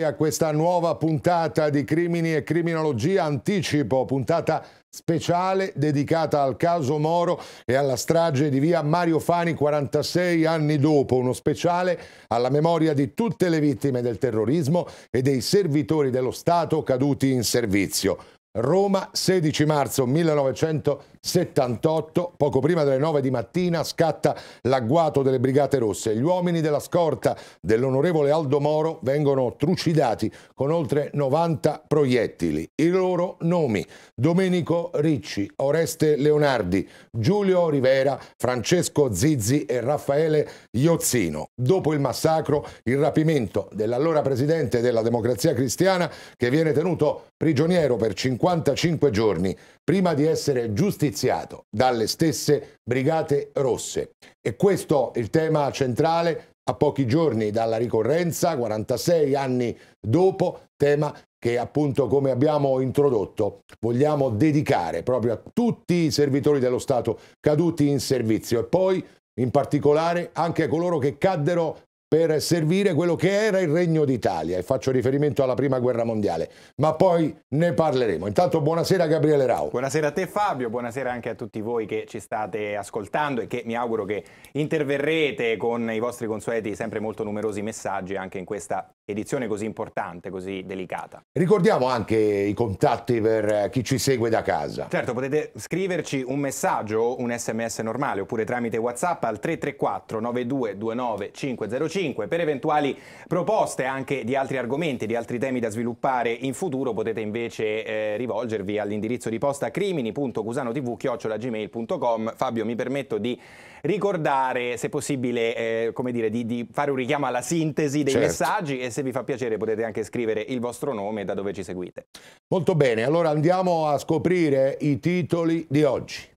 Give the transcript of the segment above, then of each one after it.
A questa nuova puntata di Crimini e Criminologia anticipo, puntata speciale dedicata al caso Moro e alla strage di via Mario Fani 46 anni dopo, uno speciale alla memoria di tutte le vittime del terrorismo e dei servitori dello Stato caduti in servizio. Roma, 16 marzo 1978, poco prima delle 9 di mattina scatta l'agguato delle Brigate Rosse. Gli uomini della scorta dell'onorevole Aldo Moro vengono trucidati con oltre 90 proiettili. I loro nomi Domenico Ricci, Oreste Leonardi, Giulio Rivera, Francesco Zizzi e Raffaele Iozzino. Dopo il massacro, il rapimento dell'allora presidente della Democrazia Cristiana che viene tenuto prigioniero per 5 55 giorni prima di essere giustiziato dalle stesse Brigate Rosse. E questo è il tema centrale a pochi giorni dalla ricorrenza, 46 anni dopo, tema che appunto come abbiamo introdotto vogliamo dedicare proprio a tutti i servitori dello Stato caduti in servizio e poi in particolare anche a coloro che caddero per servire quello che era il Regno d'Italia e faccio riferimento alla Prima Guerra Mondiale, ma poi ne parleremo. Intanto buonasera Gabriele Rao. Buonasera a te Fabio, buonasera anche a tutti voi che ci state ascoltando e che mi auguro che interverrete con i vostri consueti sempre molto numerosi messaggi anche in questa edizione così importante, così delicata. Ricordiamo anche i contatti per chi ci segue da casa. Certo, potete scriverci un messaggio o un sms normale oppure tramite WhatsApp al 334 9229 505 5. Per eventuali proposte anche di altri argomenti, di altri temi da sviluppare in futuro, potete invece eh, rivolgervi all'indirizzo di posta crimini.cusanotv.gmail.com. Fabio, mi permetto di ricordare, se possibile, eh, come dire, di, di, fare un richiamo alla sintesi dei certo. messaggi e se vi fa piacere potete anche scrivere il vostro nome e da dove ci seguite. Molto bene, allora andiamo a scoprire i titoli di oggi.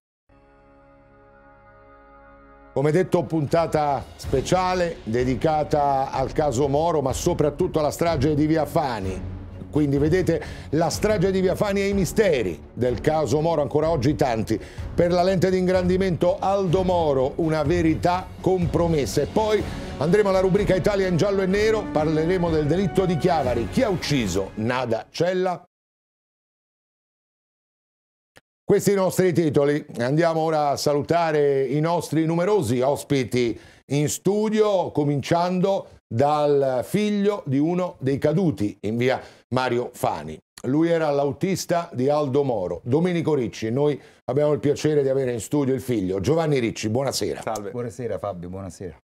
Come detto, puntata speciale dedicata al caso Moro, ma soprattutto alla strage di Via Fani. Quindi vedete la strage di Via Fani e i misteri del caso Moro, ancora oggi tanti. Per la lente d'ingrandimento Aldo Moro, una verità compromessa. E poi andremo alla rubrica Italia in giallo e nero, parleremo del delitto di Chiavari. Chi ha ucciso Nada Cella? Questi i nostri titoli. Andiamo ora a salutare i nostri numerosi ospiti in studio, cominciando dal figlio di uno dei caduti in via Mario Fani. Lui era l'autista di Aldo Moro, Domenico Ricci. Noi abbiamo il piacere di avere in studio il figlio Giovanni Ricci. Buonasera. Salve. Buonasera Fabio, buonasera.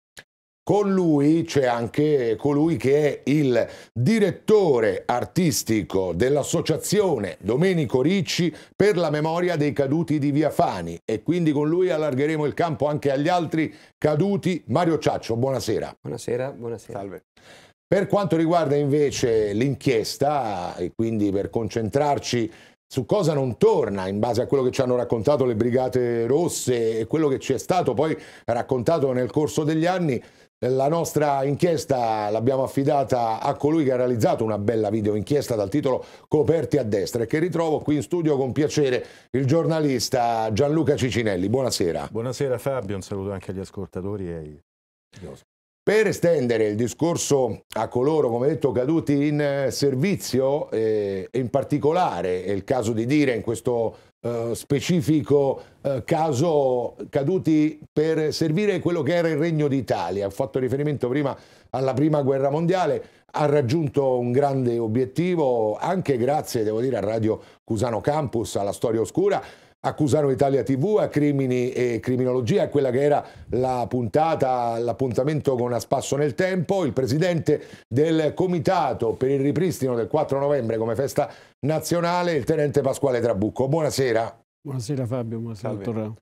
Con lui c'è anche colui che è il direttore artistico dell'associazione Domenico Ricci per la memoria dei caduti di Via Fani e quindi con lui allargheremo il campo anche agli altri caduti. Mario Ciaccio, buonasera. Buonasera, buonasera. Salve. Per quanto riguarda invece l'inchiesta e quindi per concentrarci su cosa non torna in base a quello che ci hanno raccontato le Brigate Rosse e quello che ci è stato poi raccontato nel corso degli anni, la nostra inchiesta l'abbiamo affidata a colui che ha realizzato una bella video inchiesta dal titolo Coperti a destra e che ritrovo qui in studio con piacere il giornalista Gianluca Cicinelli. Buonasera. Buonasera Fabio, un saluto anche agli ascoltatori e ai Per estendere il discorso a coloro, come detto, caduti in eh, servizio, eh, in particolare è il caso di dire in questo eh, specifico eh, caso caduti per servire quello che era il Regno d'Italia. Ho fatto riferimento prima alla Prima Guerra Mondiale, ha raggiunto un grande obiettivo anche grazie, devo dire, a Radio Cusano Campus, alla Storia Oscura, accusano Italia TV a crimini e criminologia, quella che era la puntata, l'appuntamento con A Spasso nel Tempo, il presidente del Comitato per il ripristino del 4 novembre come festa nazionale, il tenente Pasquale Trabucco. Buonasera. Buonasera Fabio, buonasera dottor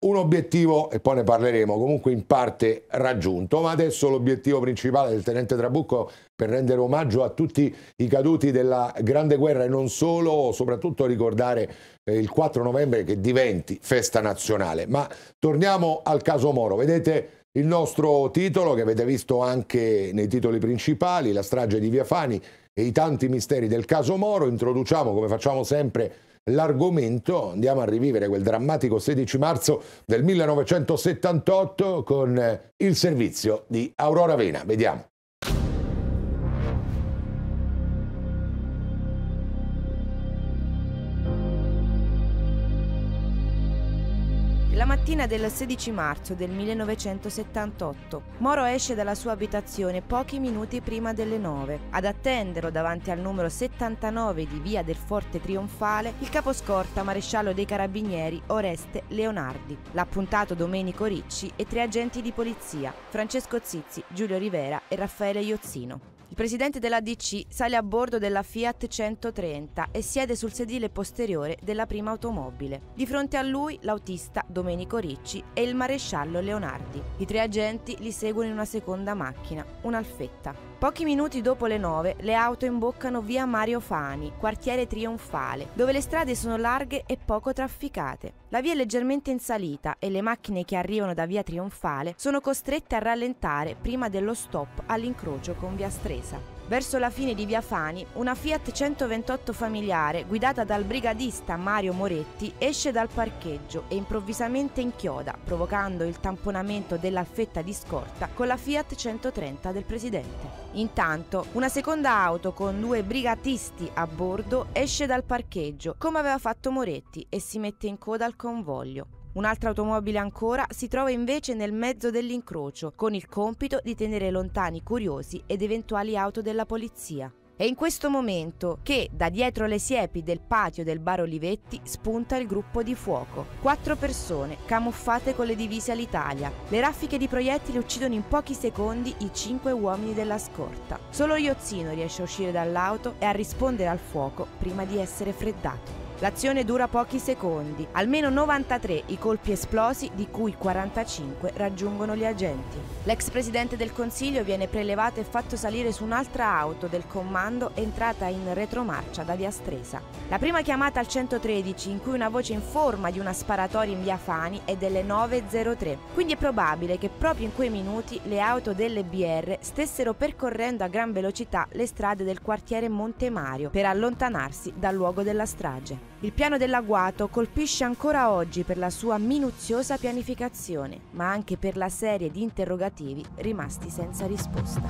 un obiettivo, e poi ne parleremo, comunque in parte raggiunto, ma adesso l'obiettivo principale del tenente Trabucco per rendere omaggio a tutti i caduti della Grande Guerra e non solo, soprattutto ricordare eh, il 4 novembre che diventi festa nazionale. Ma torniamo al caso Moro, vedete il nostro titolo che avete visto anche nei titoli principali, la strage di Via Fani e i tanti misteri del caso Moro, introduciamo come facciamo sempre l'argomento, andiamo a rivivere quel drammatico 16 marzo del 1978 con eh, il servizio di Aurora Vena. Vediamo. mattina del 16 marzo del 1978. Moro esce dalla sua abitazione pochi minuti prima delle 9. Ad attenderlo davanti al numero 79 di via del Forte Trionfale, il caposcorta maresciallo dei carabinieri Oreste Leonardi, l'appuntato Domenico Ricci e tre agenti di polizia, Francesco Zizzi, Giulio Rivera e Raffaele Iozzino presidente della DC sale a bordo della Fiat 130 e siede sul sedile posteriore della prima automobile. Di fronte a lui l'autista Domenico Ricci e il maresciallo Leonardi. I tre agenti li seguono in una seconda macchina, un'alfetta. Pochi minuti dopo le 9 le auto imboccano via Mario Fani, quartiere trionfale, dove le strade sono larghe e poco trafficate. La via è leggermente in salita e le macchine che arrivano da via trionfale sono costrette a rallentare prima dello stop all'incrocio con via Stresa. Verso la fine di Via Fani, una Fiat 128 familiare guidata dal brigadista Mario Moretti esce dal parcheggio e improvvisamente inchioda, provocando il tamponamento della fetta di scorta con la Fiat 130 del presidente. Intanto, una seconda auto con due brigatisti a bordo esce dal parcheggio, come aveva fatto Moretti, e si mette in coda al convoglio. Un'altra automobile ancora si trova invece nel mezzo dell'incrocio, con il compito di tenere lontani curiosi ed eventuali auto della polizia. È in questo momento che, da dietro le siepi del patio del bar Olivetti, spunta il gruppo di fuoco. Quattro persone, camuffate con le divise all'Italia. Le raffiche di proiettili uccidono in pochi secondi i cinque uomini della scorta. Solo Iozzino riesce a uscire dall'auto e a rispondere al fuoco prima di essere freddato. L'azione dura pochi secondi, almeno 93 i colpi esplosi di cui 45 raggiungono gli agenti. L'ex presidente del Consiglio viene prelevato e fatto salire su un'altra auto del comando entrata in retromarcia da via Stresa. La prima chiamata al 113 in cui una voce informa di una sparatoria in via Fani è delle 9.03, quindi è probabile che proprio in quei minuti le auto delle BR stessero percorrendo a gran velocità le strade del quartiere Monte Mario per allontanarsi dal luogo della strage. Il piano dell'agguato colpisce ancora oggi per la sua minuziosa pianificazione, ma anche per la serie di interrogativi rimasti senza risposta.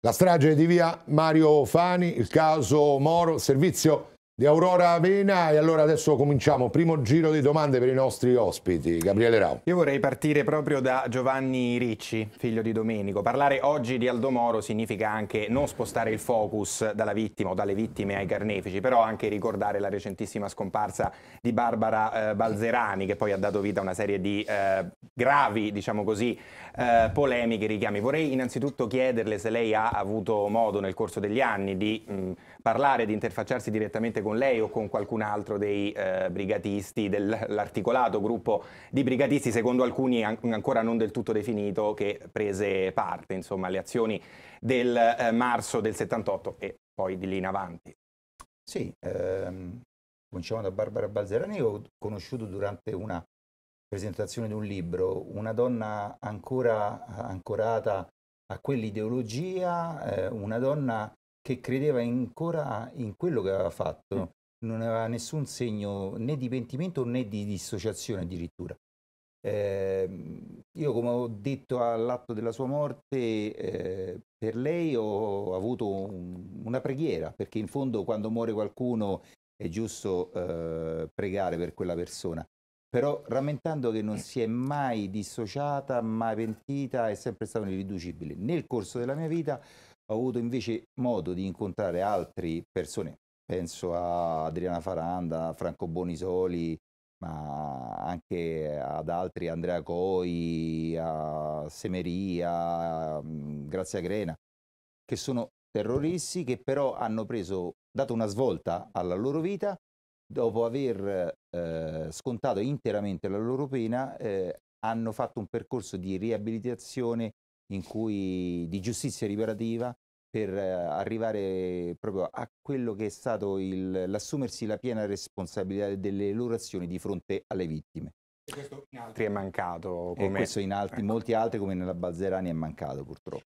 La strage di via Mario Fani, il caso Moro, servizio di Aurora Avena e allora adesso cominciamo primo giro di domande per i nostri ospiti Gabriele Rau io vorrei partire proprio da Giovanni Ricci figlio di Domenico parlare oggi di Aldo Moro significa anche non spostare il focus dalla vittima o dalle vittime ai carnefici però anche ricordare la recentissima scomparsa di Barbara eh, Balzerani che poi ha dato vita a una serie di eh, gravi diciamo così eh, polemiche richiami vorrei innanzitutto chiederle se lei ha avuto modo nel corso degli anni di mh, parlare di interfacciarsi direttamente con lei o con qualcun altro dei eh, brigatisti, dell'articolato gruppo di brigatisti, secondo alcuni an- ancora non del tutto definito, che prese parte insomma, alle azioni del eh, marzo del 78 e poi di lì in avanti. Sì, ehm, cominciamo da Barbara Balzerani, ho conosciuto durante una presentazione di un libro, una donna ancora ancorata a quell'ideologia, eh, una donna che credeva ancora in quello che aveva fatto, mm. non aveva nessun segno né di pentimento né di dissociazione addirittura. Eh, io come ho detto all'atto della sua morte, eh, per lei ho avuto un, una preghiera, perché in fondo quando muore qualcuno è giusto eh, pregare per quella persona. Però rammentando che non si è mai dissociata, mai pentita, è sempre stata irriducibile. Nel corso della mia vita ho avuto invece modo di incontrare altre persone, penso a Adriana Faranda, Franco Bonisoli, ma anche ad altri, Andrea Coi, a Semeria, a mm, Grazia Grena, che sono terroristi che però hanno preso, dato una svolta alla loro vita dopo aver eh, scontato interamente la loro pena, eh, hanno fatto un percorso di riabilitazione in cui, di giustizia riparativa per eh, arrivare proprio a quello che è stato il, l'assumersi la piena responsabilità delle loro azioni di fronte alle vittime. E questo in altri è mancato. Come... E questo in altri, ecco. molti altri come nella Balzerani è mancato purtroppo.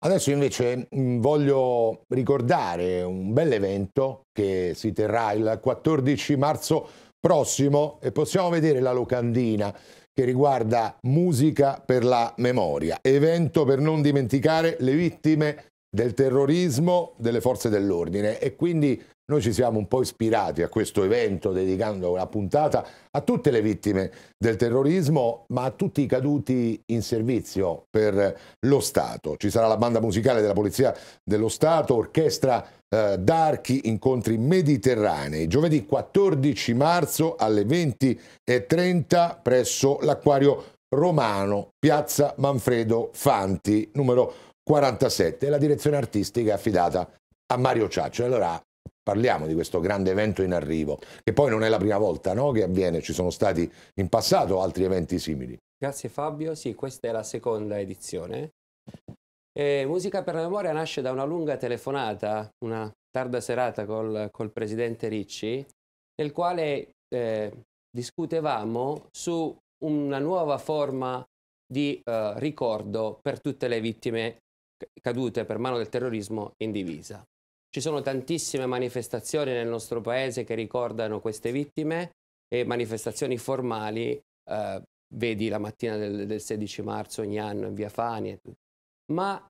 Adesso invece mm, voglio ricordare un bel evento che si terrà il 14 marzo prossimo e possiamo vedere la locandina che riguarda musica per la memoria, evento per non dimenticare le vittime del terrorismo delle forze dell'ordine e quindi noi ci siamo un po' ispirati a questo evento dedicando una puntata a tutte le vittime del terrorismo ma a tutti i caduti in servizio per lo Stato. Ci sarà la banda musicale della Polizia dello Stato, orchestra eh, d'archi, incontri mediterranei, giovedì 14 marzo alle 20.30 presso l'Acquario Romano, piazza Manfredo Fanti, numero 47 la direzione artistica è affidata a Mario Ciaccio. Allora parliamo di questo grande evento in arrivo, che poi non è la prima volta no, che avviene, ci sono stati in passato altri eventi simili. Grazie Fabio, sì, questa è la seconda edizione. E Musica per la memoria nasce da una lunga telefonata, una tarda serata col, col presidente Ricci, nel quale eh, discutevamo su una nuova forma di eh, ricordo per tutte le vittime cadute per mano del terrorismo in divisa. Ci sono tantissime manifestazioni nel nostro paese che ricordano queste vittime e manifestazioni formali, eh, vedi la mattina del, del 16 marzo ogni anno in via Fani e tutto. Ma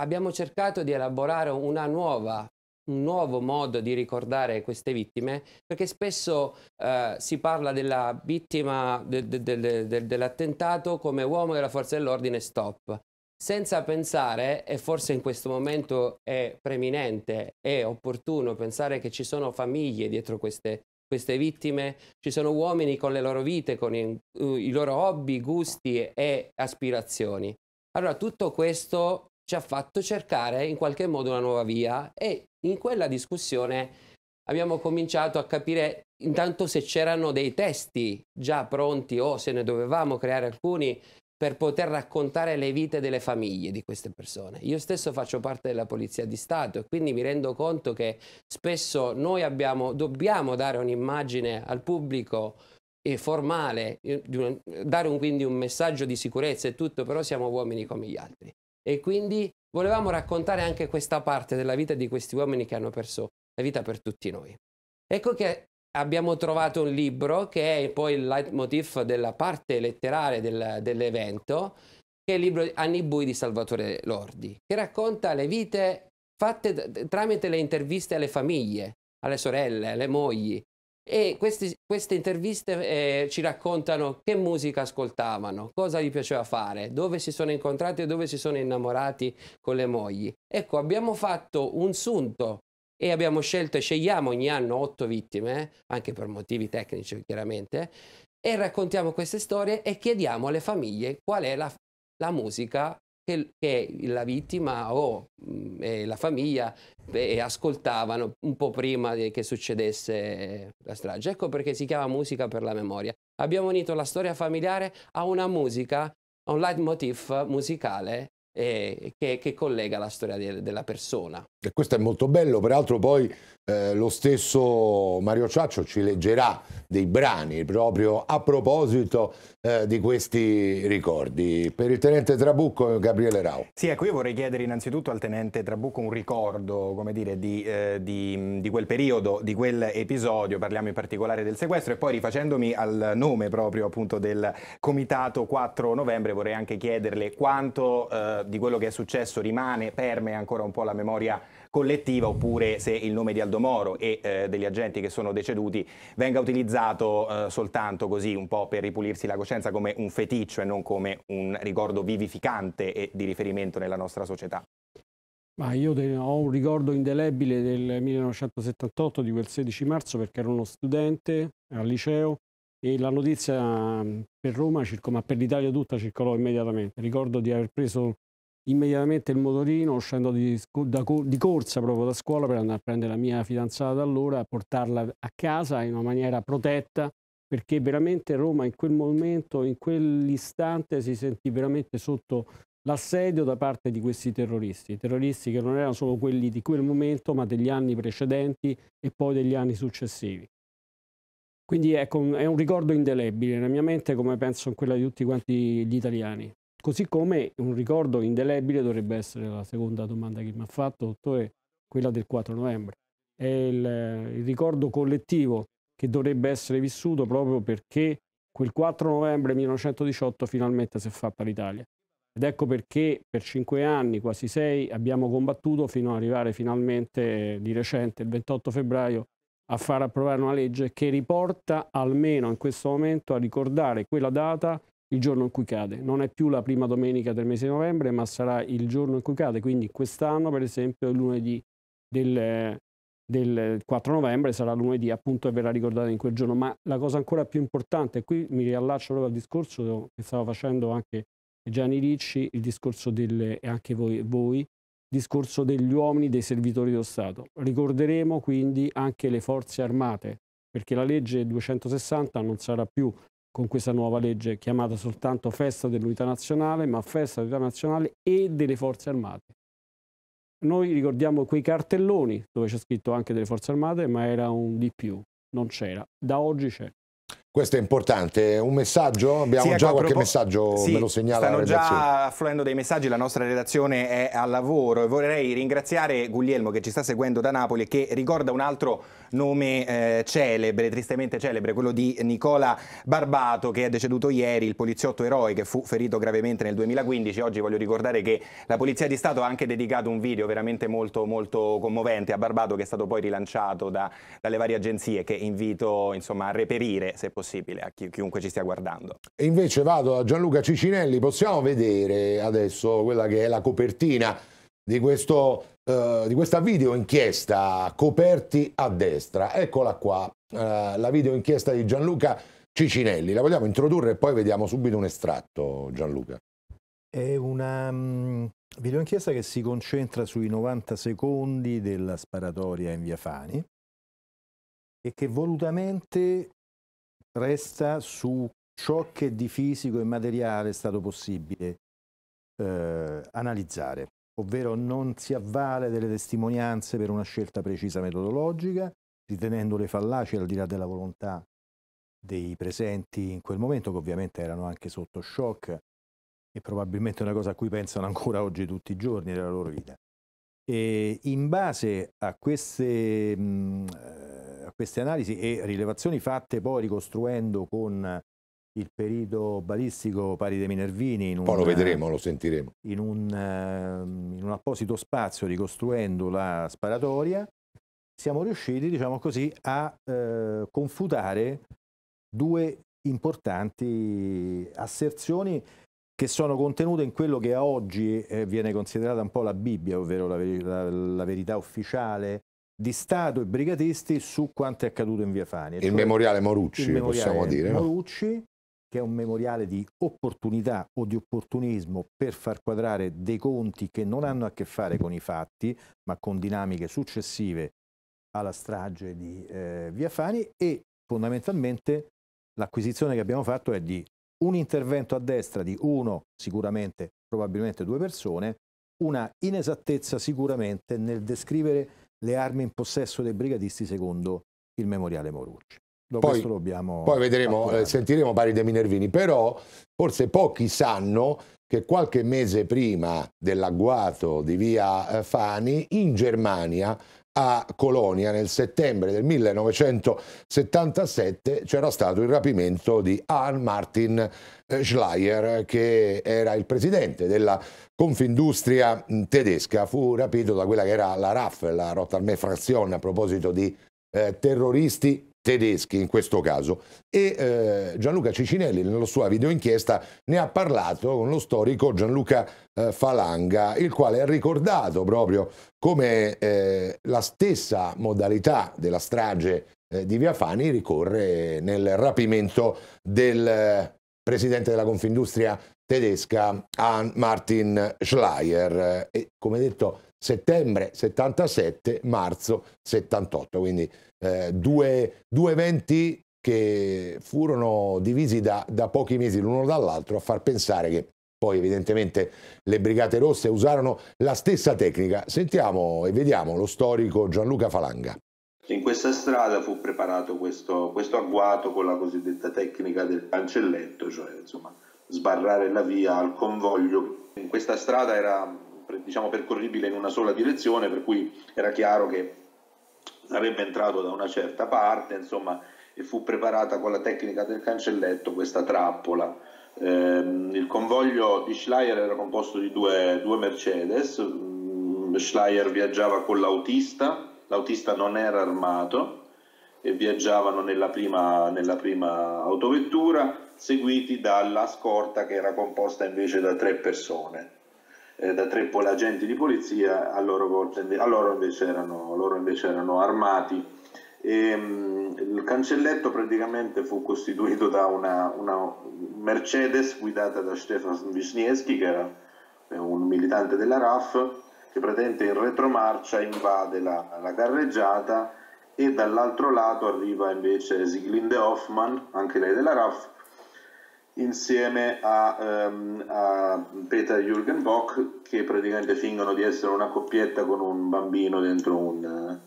abbiamo cercato di elaborare una nuova un nuovo modo di ricordare queste vittime, perché spesso eh, si parla della vittima de, de, de, dell'attentato come uomo della forza dell'ordine stop, senza pensare, e forse in questo momento è preminente, è opportuno pensare che ci sono famiglie dietro queste, queste vittime, ci sono uomini con le loro vite, con i, i loro hobby, gusti e aspirazioni. Allora tutto questo ci ha fatto cercare in qualche modo una nuova via e in quella discussione abbiamo cominciato a capire intanto se c'erano dei testi già pronti o se ne dovevamo creare alcuni per poter raccontare le vite delle famiglie di queste persone. Io stesso faccio parte della Polizia di Stato e quindi mi rendo conto che spesso noi abbiamo, dobbiamo dare un'immagine al pubblico formale, eh, dare un, quindi un messaggio di sicurezza e tutto, però siamo uomini come gli altri. E quindi volevamo raccontare anche questa parte della vita di questi uomini che hanno perso la vita per tutti noi. Ecco che abbiamo trovato un libro che è poi il leitmotiv della parte letteraria del, dell'evento, che è il libro Anni Bui di Salvatore Lordi, che racconta le vite fatte tramite le interviste alle famiglie, alle sorelle, alle mogli. E questi, queste interviste eh, ci raccontano che musica ascoltavano, cosa gli piaceva fare, dove si sono incontrati e dove si sono innamorati con le mogli. Ecco, abbiamo fatto un sunto e abbiamo scelto e scegliamo ogni anno otto vittime, anche per motivi tecnici chiaramente, e raccontiamo queste storie e chiediamo alle famiglie qual è la, la musica che, che, la vittima o mh, mm, la famiglia beh, ascoltavano un po' prima che succedesse la strage. Ecco perché si chiama musica per la memoria. Abbiamo unito la storia familiare a una musica, a un leitmotiv musicale eh, che, che, collega la storia de, della persona. E questo è molto bello, peraltro poi eh, lo stesso Mario Ciaccio ci leggerà dei brani proprio a proposito eh, di questi ricordi. Per il Tenente Trabucco e Gabriele Rau. Sì, ecco, io vorrei chiedere innanzitutto al Tenente Trabucco un ricordo, come dire, di, eh, di, di quel periodo, di quell'episodio, parliamo in particolare del sequestro e poi rifacendomi al nome proprio appunto del Comitato 4 novembre vorrei anche chiederle quanto eh, di quello che è successo rimane, perme ancora un po' la memoria collettiva oppure se il nome di Aldo Moro e eh, degli agenti che sono deceduti venga utilizzato eh, soltanto così un po' per ripulirsi la coscienza come un feticcio e non come un ricordo vivificante e di riferimento nella nostra società. Ma io ho un ricordo indelebile del 1978, di quel 16 marzo, perché ero uno studente al liceo e la notizia mm, per Roma, ma per l'Italia tutta, circolò immediatamente. Ricordo di aver preso immediatamente il motorino, uscendo di, di, corsa proprio da scuola per andare a prendere la mia fidanzata allora, a portarla a casa in una maniera protetta, perché veramente Roma in quel momento, in quell'istante si sentì veramente sotto l'assedio da parte di questi terroristi, terroristi che non erano solo quelli di quel momento, ma degli anni precedenti e poi degli anni successivi. Quindi ecco, è un ricordo indelebile nella mia mente come penso in quella di tutti quanti gli italiani. Così come un ricordo indelebile dovrebbe essere la seconda domanda che mi ha fatto, dottore, quella del 4 novembre. È il, eh, il ricordo collettivo che dovrebbe essere vissuto proprio perché quel 4 novembre 1918 finalmente si è fatta l'Italia. Ed ecco perché per cinque anni, quasi sei, abbiamo combattuto fino ad arrivare finalmente eh, di recente, il 28 febbraio, a far approvare una legge che riporta almeno in questo momento a ricordare quella data il giorno in cui cade. Non è più la prima domenica del mese di novembre, ma sarà il giorno in cui cade. Quindi quest'anno, per esempio, il lunedì del, del 4 novembre sarà lunedì, appunto, e verrà ricordato in quel giorno. Ma la cosa ancora più importante, e qui mi riallaccio proprio al discorso che stava facendo anche Gianni Ricci, il discorso del, e anche voi, voi discorso degli uomini, dei servitori dello Stato. Ricorderemo quindi anche le forze armate, perché la legge 260 non sarà più con questa nuova legge chiamata soltanto festa dell'unità nazionale, ma festa dell'unità nazionale e delle forze armate. Noi ricordiamo quei cartelloni dove c'è scritto anche delle forze armate, ma era un di più, non c'era. Da oggi c'è. Questo è importante, un messaggio? Abbiamo sì, già ecco, qualche messaggio, sì, me lo segnala stanno già affluendo dei messaggi, la nostra redazione è al lavoro e vorrei ringraziare Guglielmo che ci sta seguendo da Napoli e che ricorda un altro nome eh, celebre, tristemente celebre, quello di Nicola Barbato che è deceduto ieri, il poliziotto eroe che fu ferito gravemente nel 2015. Oggi voglio ricordare che la Polizia di Stato ha anche dedicato un video veramente molto, molto commovente a Barbato che è stato poi rilanciato da, dalle varie agenzie che invito insomma, a reperire se possibile possibile a chi, chiunque ci stia guardando. E invece vado a Gianluca Cicinelli, possiamo vedere adesso quella che è la copertina di, questo, eh, di questa video inchiesta coperti a destra. Eccola qua, eh, la video inchiesta di Gianluca Cicinelli. La vogliamo introdurre e poi vediamo subito un estratto, Gianluca. È una mm, video inchiesta che si concentra sui 90 secondi della sparatoria in via Fani e che volutamente resta su ciò che di fisico e materiale è stato possibile eh, analizzare, ovvero non si avvale delle testimonianze per una scelta precisa metodologica, ritenendole fallaci al di là della volontà dei presenti in quel momento, che ovviamente erano anche sotto shock e probabilmente una cosa a cui pensano ancora oggi tutti i giorni della loro vita. E in base a queste mh, mm, queste analisi e rilevazioni fatte poi ricostruendo con il perito balistico pari dei Minervini. In un, poi lo vedremo, lo sentiremo. In un, ehm, in un apposito spazio ricostruendo la sparatoria, siamo riusciti, diciamo così, a eh, confutare due importanti asserzioni che sono contenute in quello che a oggi eh, viene considerata un po' la Bibbia, ovvero la, la, la verità ufficiale di Stato e brigatisti su quanto è accaduto in Via Fani. Il cioè, memoriale Morucci, il memoriale possiamo dire. Morucci, no? che è un memoriale di opportunità o di opportunismo per far quadrare dei conti che non hanno a che fare con i fatti, ma con dinamiche successive alla strage di eh, Via Fani e fondamentalmente l'acquisizione che abbiamo fatto è di un intervento a destra di uno, sicuramente, probabilmente due persone, una inesattezza sicuramente nel descrivere le armi in possesso dei brigadisti secondo il memoriale Morucci. Poi, poi, vedremo, eh, attirare. sentiremo pari dei Minervini, però forse pochi sanno che qualche mese prima dell'agguato di via eh, Fani in Germania a Colonia nel settembre del 1977 c'era stato il rapimento di Arn Martin eh, Schleier che era il presidente della Confindustria mm, tedesca, fu rapito da quella che era la RAF, la Rotterdam Fraktion a proposito di eh, terroristi tedeschi in questo caso. E eh, Gianluca Cicinelli nella sua video inchiesta ne ha parlato con lo storico Gianluca eh, Falanga, il quale ha ricordato proprio come eh, la stessa modalità della strage eh, di Via Fani ricorre nel rapimento del eh, presidente della Confindustria tedesca Ann Martin Schleier eh, e come detto settembre 77, marzo 78, quindi eh, due, due, eventi che furono divisi da, da pochi mesi l'uno dall'altro a far pensare che poi evidentemente le Brigate Rosse usarono la stessa tecnica. Sentiamo e vediamo lo storico Gianluca Falanga. In questa strada fu preparato questo, questo agguato con la cosiddetta tecnica del cancelletto, cioè insomma, sbarrare la via al convoglio. In questa strada era diciamo, percorribile in una sola direzione, per cui era chiaro che sarebbe entrato da una certa parte, insomma, e fu preparata con la tecnica del cancelletto questa trappola. Eh, il convoglio di Schleier era composto di due, due Mercedes, mm, Schleier viaggiava con l'autista, l'autista non era armato e viaggiavano nella prima, nella prima autovettura, seguiti dalla scorta che era composta invece da tre persone eh, da tre agenti di polizia, a loro, volta, a loro, invece, erano, loro invece erano armati. E, ehm, mh, il cancelletto praticamente fu costituito da una, una Mercedes guidata da Stefan Wisniewski, che era eh, un militante della RAF, che praticamente in retromarcia invade la, la carreggiata e dall'altro lato arriva invece Siglinde Hoffman, anche lei della RAF, insieme a, um, a Peter Jürgen Bock che praticamente fingono di essere una coppietta con un bambino dentro un,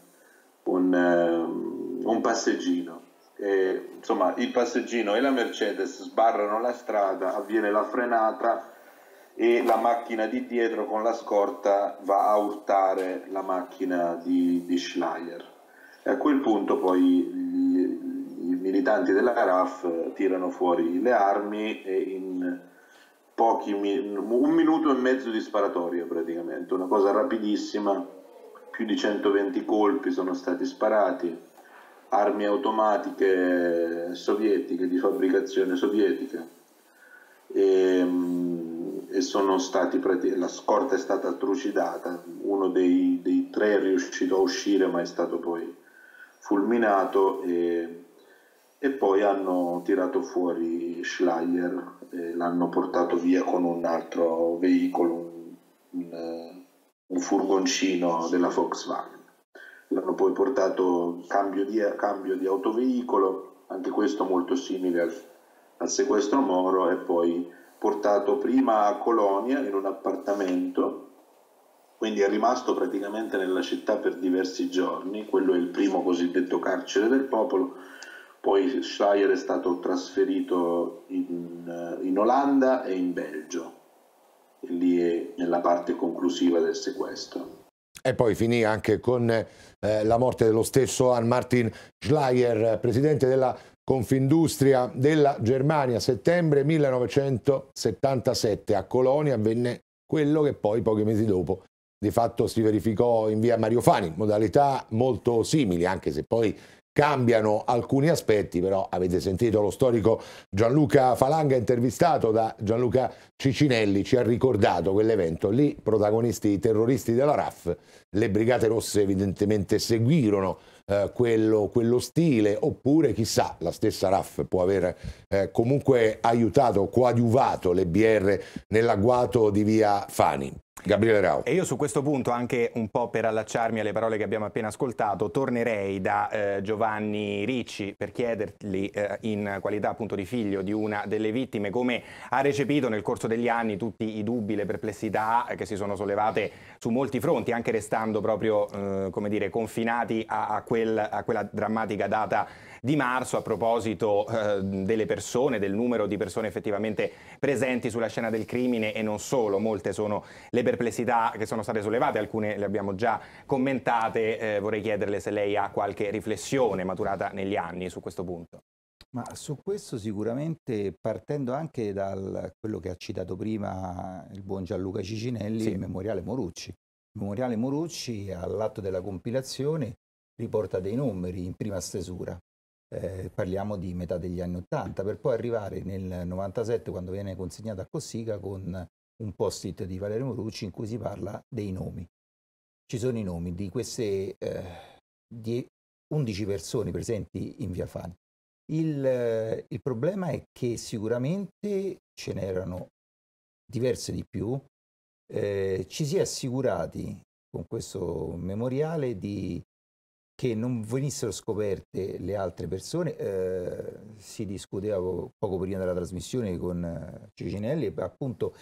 un, ehm, un passeggino. E, insomma, il passeggino e la Mercedes sbarrano la strada, avviene la frenata e la macchina di dietro con la scorta va a urtare la macchina di, di Schleier. E a quel punto poi militanti della RAF eh, tirano fuori le armi e in pochi un minuto e mezzo di sparatoria praticamente, una cosa rapidissima, più di 120 colpi sono stati sparati, armi automatiche sovietiche, di fabbricazione sovietica, e, ehm, e sono stati, la scorta è stata trucidata, uno dei, dei tre è riuscito a uscire ma è stato poi fulminato e e poi hanno tirato fuori Schleier e l'hanno portato via con un altro veicolo, un, un, eh, un furgoncino della Volkswagen. L'hanno poi portato cambio di, cambio di autoveicolo, anche questo molto simile al, al sequestro Moro e poi portato prima a Colonia in un appartamento, quindi è rimasto praticamente nella città per diversi giorni, quello è il primo cosiddetto carcere del popolo, poi Shire è stato trasferito in, eh, in Olanda e in Belgio, e lì è nella parte conclusiva del sequestro e poi finì anche con eh, la morte dello stesso Ann Martin Schleier, presidente della Confindustria della Germania. Settembre 1977 a Colonia avvenne quello che poi pochi mesi dopo di fatto si verificò in via Mario Fani, modalità molto simili, anche se poi cambiano alcuni aspetti, però avete sentito lo storico Gianluca Falanga intervistato da Gianluca Cicinelli, ci ha ricordato quell'evento, lì protagonisti i terroristi della RAF, le Brigate Rosse evidentemente seguirono eh, quello, quello, stile, oppure chissà, la stessa RAF può aver eh, comunque aiutato, coadiuvato le BR nell'agguato di via Fani. Gabriele Rau. E io su questo punto, anche un po' per allacciarmi alle parole che abbiamo appena ascoltato, tornerei da eh, Giovanni Ricci per chiedergli, eh, in qualità appunto di figlio di una delle vittime, come ha recepito nel corso degli anni tutti i dubbi, le perplessità eh, che si sono sollevate su molti fronti, anche restando proprio, eh, come dire, confinati a, a, quel, a quella drammatica data di marzo a proposito eh, delle persone, del numero di persone effettivamente presenti sulla scena del crimine e non solo, molte sono le perplessità che sono state sollevate, alcune le abbiamo già commentate, eh, vorrei chiederle se lei ha qualche riflessione maturata negli anni su questo punto. Ma su questo sicuramente, partendo anche da quello che ha citato prima il buon Gianluca Cicinelli, sì. il Memoriale Morucci. Il Memoriale Morucci all'atto della compilazione riporta dei numeri in prima stesura eh, parliamo di metà degli anni 80, per poi arrivare nel 97 quando viene consegnata a Cossiga con un post-it di Valerio Morucci in cui si parla dei nomi. Ci sono i nomi di queste eh, 11 persone presenti in via Fani. Il, eh, il problema è che sicuramente ce n'erano diverse di più, eh, ci si è assicurati con questo memoriale di che non venissero scoperte le altre persone, eh, si discuteva poco, prima della trasmissione con eh, Cicinelli, appunto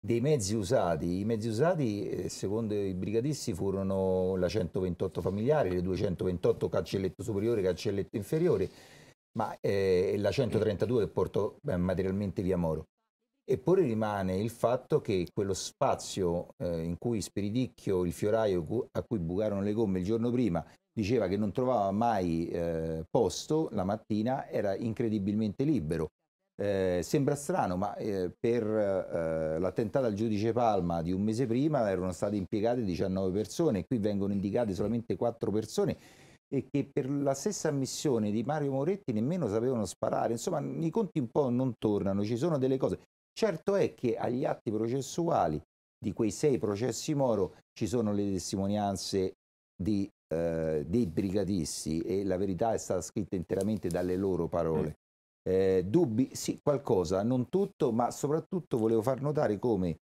dei mezzi usati. I mezzi usati, eh, secondo i brigadisti, furono la 128 familiare, le 228 cancelletto superiore, cancelletto inferiore, ma eh, la 132 che portò beh, materialmente via Moro. Eppure rimane il fatto che quello spazio eh, in cui Spiridicchio, il fioraio a cui bucarono le gomme il giorno prima, diceva che non trovava mai eh, posto la mattina, era incredibilmente libero. Eh, sembra strano, ma eh, per eh, l'attentato al giudice Palma di un mese prima erano state impiegate 19 persone, qui vengono indicate solamente 4 persone e che per la stessa missione di Mario Moretti nemmeno sapevano sparare. Insomma, i conti un po' non tornano, ci sono delle cose. Certo è che agli atti processuali di quei sei processi Moro ci sono le testimonianze di eh, dei brigadisti e la verità è stata scritta interamente dalle loro parole. Mm. Eh, dubbi? Sì, qualcosa, non tutto, ma soprattutto volevo far notare come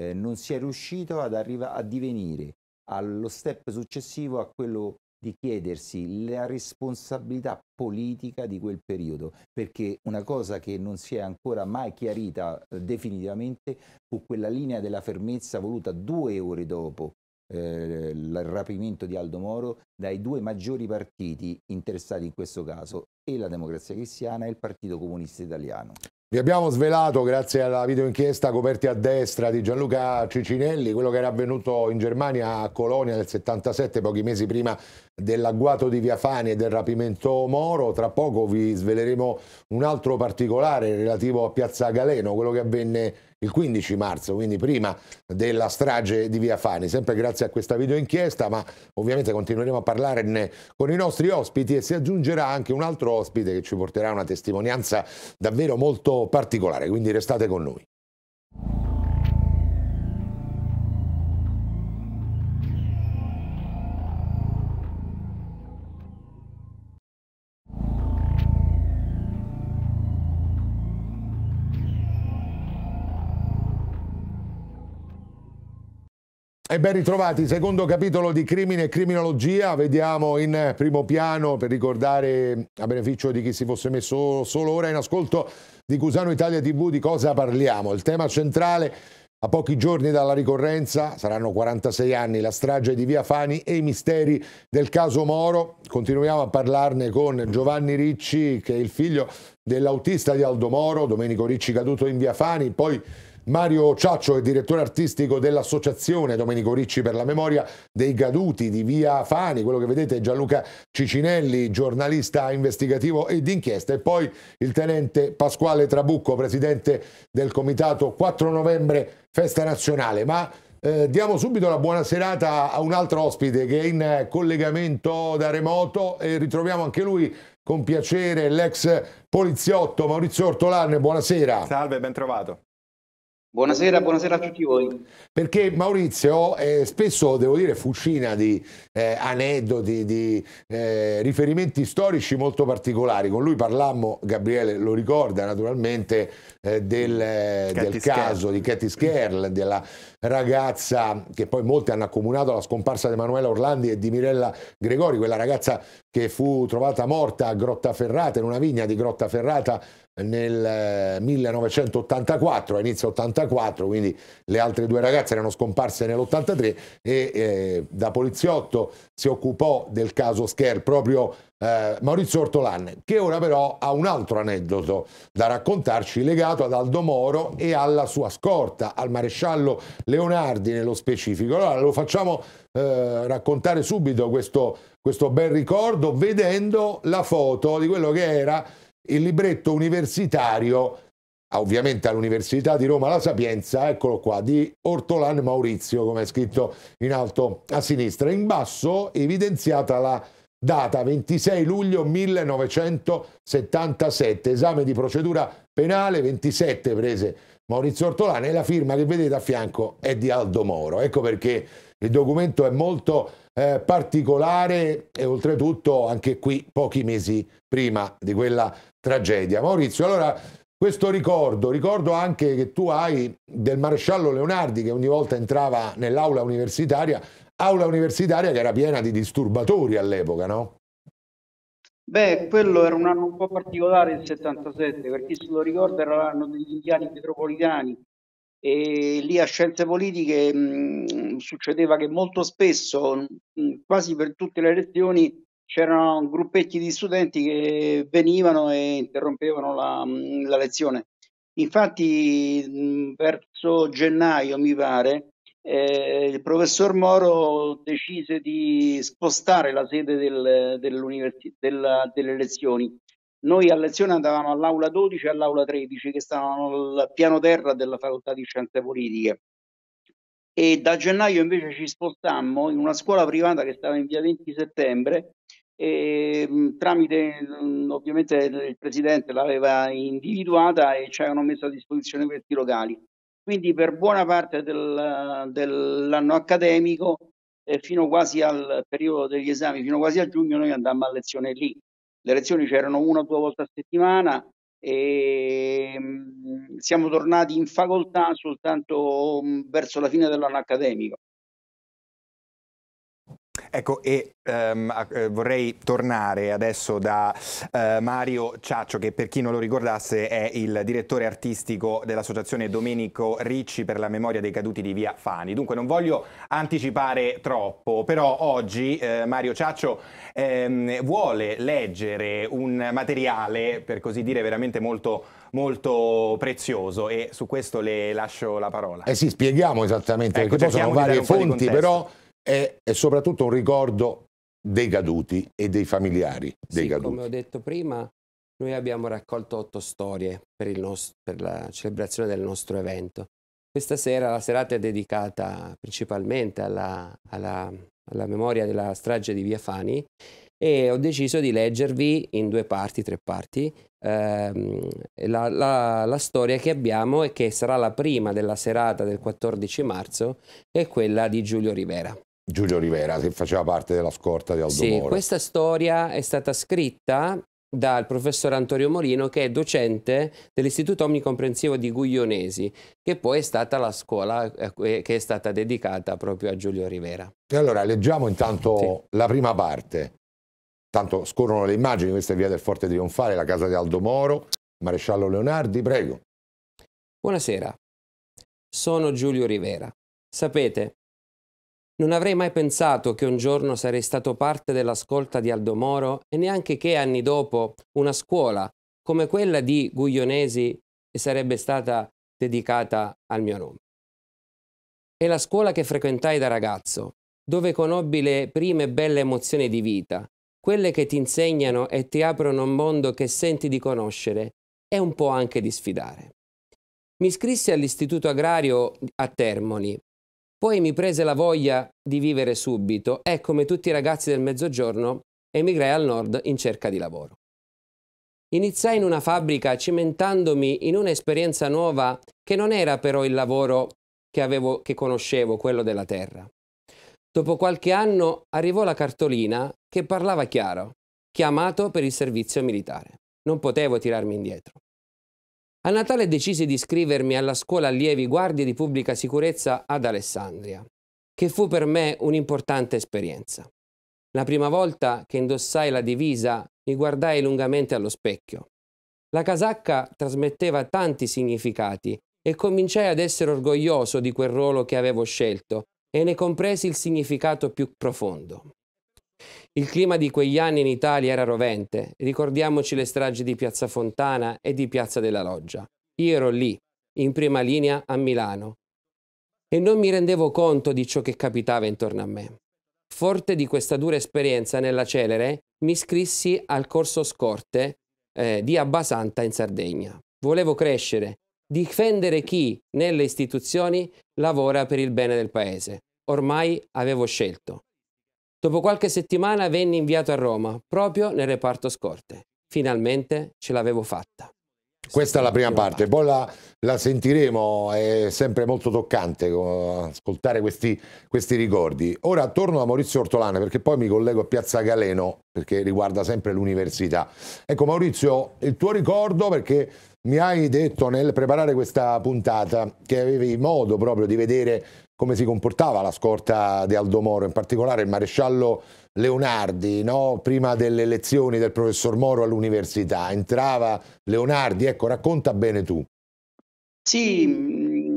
eh, non si è riuscito ad arrivare a divenire allo step successivo a quello di chiedersi la responsabilità politica di quel periodo, perché una cosa che non si è ancora mai chiarita eh, definitivamente fu quella linea della fermezza voluta due ore dopo eh, il rapimento di Aldo Moro dai due maggiori partiti interessati in questo caso, e la Democrazia Cristiana e il Partito Comunista Italiano. Vi abbiamo svelato, grazie alla videoinchiesta coperti a destra di Gianluca Cicinelli, quello che era avvenuto in Germania a Colonia nel 77, pochi mesi prima dell'agguato di Viafani e del rapimento Moro. Tra poco vi sveleremo un altro particolare relativo a Piazza Galeno, quello che avvenne il 15 marzo, quindi prima della strage di Via Fani, sempre grazie a questa video inchiesta, ma ovviamente continueremo a parlarne con i nostri ospiti e si aggiungerà anche un altro ospite che ci porterà una testimonianza davvero molto particolare, quindi restate con noi. E ben ritrovati, secondo capitolo di Crimine e Criminologia, vediamo in primo piano per ricordare a beneficio di chi si fosse messo solo ora in ascolto di Cusano Italia TV di cosa parliamo. Il tema centrale a pochi giorni dalla ricorrenza, saranno 46 anni, la strage di Via Fani e i misteri del caso Moro. Continuiamo a parlarne con Giovanni Ricci, che è il figlio dell'autista di Aldo Moro, Domenico Ricci caduto in Via Fani, poi Mario Ciaccio è direttore artistico dell'associazione Domenico Ricci per la memoria dei caduti di Via Fani, quello che vedete è Gianluca Cicinelli, giornalista investigativo e d'inchiesta e poi il tenente Pasquale Trabucco, presidente del comitato 4 novembre Festa Nazionale. Ma eh, diamo subito la buona serata a un altro ospite che è in collegamento da remoto e ritroviamo anche lui con piacere l'ex poliziotto Maurizio Ortolane. Buonasera. Salve, ben trovato. Buonasera, buonasera, a tutti voi. Perché Maurizio eh, spesso, devo dire, fucina di eh, aneddoti, di eh, riferimenti storici molto particolari. Con lui parlammo, Gabriele lo ricorda naturalmente, eh, del, eh, del caso di Katy Skerl, della ragazza che poi molti hanno accomunato alla scomparsa di Emanuela Orlandi e di Mirella Gregori, quella ragazza che fu trovata morta a Grottaferrata, in una vigna di Grottaferrata nel 1984, eh, a inizio 84, quindi le altre due ragazze erano scomparse nell'83 e eh, da poliziotto si occupò del caso Scher proprio eh, Maurizio Ortolan, che ora però ha un altro aneddoto da raccontarci legato ad Aldo Moro e alla sua scorta, al maresciallo Leonardi nello specifico. Allora lo facciamo eh, raccontare subito questo, questo bel ricordo vedendo la foto di quello che era il libretto universitario, ah, ovviamente all'Università di Roma La Sapienza, eccolo qua, di Ortolan Maurizio, come è scritto in alto a sinistra. In basso evidenziata la data 26 luglio 1977, esame di procedura penale 27 prese Maurizio Ortolani e la firma che vedete a fianco è di Aldo Moro. Ecco perché il documento è molto eh, particolare e oltretutto anche qui pochi mesi prima di quella tragedia. Maurizio, allora questo ricordo, ricordo anche che tu hai del maresciallo Leonardi che ogni volta entrava nell'aula universitaria, aula universitaria che era piena di disturbatori all'epoca, no? Beh, quello era un anno un po' particolare il 77, per chi se lo ricorda era l'anno degli indiani metropolitani e lì a Scienze Politiche mh, mm, succedeva che molto spesso, mh, mm, quasi per tutte le elezioni, c'erano gruppetti di studenti che venivano e interrompevano la, mm, la lezione. Infatti mm, verso gennaio, mi pare, eh, il professor Moro decise di spostare la sede del, della, delle lezioni. Noi a lezione andavamo all'aula 12 e all'aula 13 che stavano al piano terra della facoltà di scienze politiche e da gennaio invece ci spostammo in una scuola privata che stava in via 20 settembre e ehm, tramite mm, ovviamente il presidente l'aveva individuata e ci avevano messo a disposizione questi locali. Quindi per buona parte del, dell'anno accademico, eh, fino quasi al periodo degli esami, fino quasi a giugno, noi andammo a lezione lì. Le lezioni c'erano una o due volte a settimana e mm, siamo tornati in facoltà soltanto mm, verso la fine dell'anno accademico. Ecco, e um, vorrei tornare adesso da uh, Mario Ciaccio, che per chi non lo ricordasse è il direttore artistico dell'associazione Domenico Ricci per la memoria dei caduti di via Fani. Dunque non voglio anticipare troppo, però oggi uh, Mario Ciaccio um, vuole leggere un materiale, per così dire, veramente molto, molto prezioso e su questo le lascio la parola. Eh sì, spieghiamo esattamente, ecco, perché poi sono varie fonti, però è, è soprattutto un ricordo dei caduti e dei familiari dei sì, caduti. Come ho detto prima, noi abbiamo raccolto otto storie per, nostro, per, la celebrazione del nostro evento. Questa sera la serata è dedicata principalmente alla, alla, alla, memoria della strage di Via Fani e ho deciso di leggervi in due parti, tre parti, ehm, la, la, la storia che abbiamo e che sarà la prima della serata del 14 marzo, è quella di Giulio Rivera. Giulio Rivera, che faceva parte della scorta di Aldo sì, Moro. questa storia è stata scritta dal professor Antonio Molino, che è docente dell'Istituto Omnicomprensivo di Guglionesi, che poi è stata la scuola eh, che è stata dedicata proprio a Giulio Rivera. E allora leggiamo intanto sì. la prima parte. Tanto scorrono le immagini, questa è via del Forte Trionfale, la casa di Aldo Moro, Maresciallo Leonardi, prego. Buonasera, sono Giulio Rivera. Sapete, non avrei mai pensato che un giorno sarei stato parte della scolta di Aldo Moro e neanche che anni dopo una scuola come quella di Guglionesi sarebbe stata dedicata al mio nome. È la scuola che frequentai da ragazzo, dove conobbi le prime belle emozioni di vita, quelle che ti insegnano e ti aprono un mondo che senti di conoscere e un po' anche di sfidare. Mi iscrissi all'istituto agrario a Termoli poi mi prese la voglia di vivere subito e, come tutti i ragazzi del mezzogiorno, emigrai al nord in cerca di lavoro. Iniziai in una fabbrica cimentandomi in un'esperienza nuova che non era però il lavoro che, avevo, che conoscevo, quello della terra. Dopo qualche anno arrivò la cartolina che parlava chiaro, chiamato per il servizio militare. Non potevo tirarmi indietro. A Natale decisi di iscrivermi alla scuola allievi guardie di pubblica sicurezza ad Alessandria, che fu per me un'importante esperienza. La prima volta che indossai la divisa mi guardai lungamente allo specchio. La casacca trasmetteva tanti significati e cominciai ad essere orgoglioso di quel ruolo che avevo scelto e ne compresi il significato più profondo. Il clima di quegli anni in Italia era rovente, ricordiamoci le stragi di Piazza Fontana e di Piazza della Loggia. Io ero lì, in prima linea a Milano, e non mi rendevo conto di ciò che capitava intorno a me. Forte di questa dura esperienza nella celere, mi iscrissi al corso scorte eh, di Abbasanta in Sardegna. Volevo crescere, difendere chi nelle istituzioni lavora per il bene del paese. Ormai avevo scelto. Dopo qualche settimana venni inviato a Roma, proprio nel reparto scorte. Finalmente ce l'avevo fatta. Questa è la prima parte, poi la, la, sentiremo, è sempre molto toccante ascoltare questi, questi, ricordi. Ora torno a Maurizio Ortolano perché poi mi collego a Piazza Galeno perché riguarda sempre l'università. Ecco Maurizio, il tuo ricordo perché mi hai detto nel preparare questa puntata che avevi modo proprio di vedere come si comportava la scorta di Aldo Moro, in particolare il maresciallo Leonardi, no? prima delle lezioni del professor Moro all'università, entrava Leonardi, ecco racconta bene tu. Sì,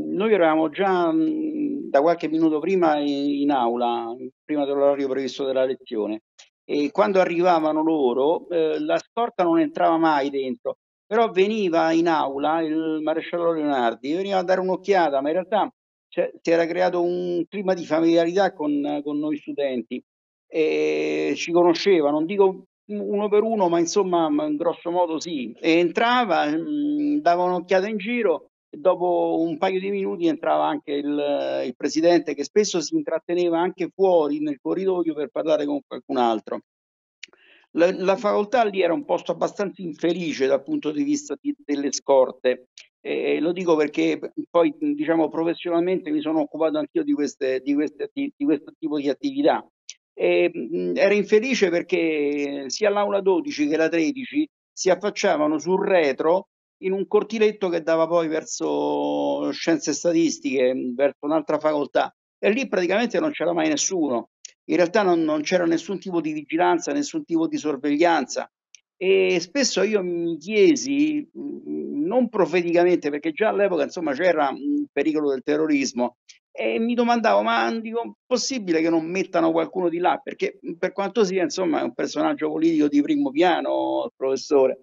noi eravamo già mm, da qualche minuto prima in aula, prima dell'orario previsto della lezione, e quando arrivavano loro eh, la scorta non entrava mai dentro, però veniva in aula il maresciallo Leonardi, veniva a dare un'occhiata, ma in realtà cioè, si era creato un clima di familiarità con, con noi studenti. E ci conosceva, non dico uno per uno, ma insomma, in grosso modo sì. E entrava, mh, mhmm, dava un'occhiata in giro. E dopo un paio di minuti entrava anche il, il, presidente, che spesso si intratteneva anche fuori nel corridoio per parlare con qualcun altro. La, la facoltà lì era un posto abbastanza infelice dal punto di vista di, delle scorte, eh, lo dico perché poi diciamo professionalmente mi sono occupato anch'io di, queste, di, queste, di, questo tipo di attività. E, mh, infelice perché sia l'aula 12 che la 13 si affacciavano sul retro in un cortiletto che dava poi verso scienze statistiche, verso un'altra facoltà e lì praticamente non c'era mai nessuno. In realtà non, non c'era nessun tipo di vigilanza, nessun tipo di sorveglianza e spesso io mi chiesi, mm, non profeticamente, perché già all'epoca insomma c'era un pericolo del terrorismo, e mi domandavo, ma dico, possibile che non mettano qualcuno di là? Perché mm, per quanto sia, insomma, è un personaggio politico di primo piano, il professore.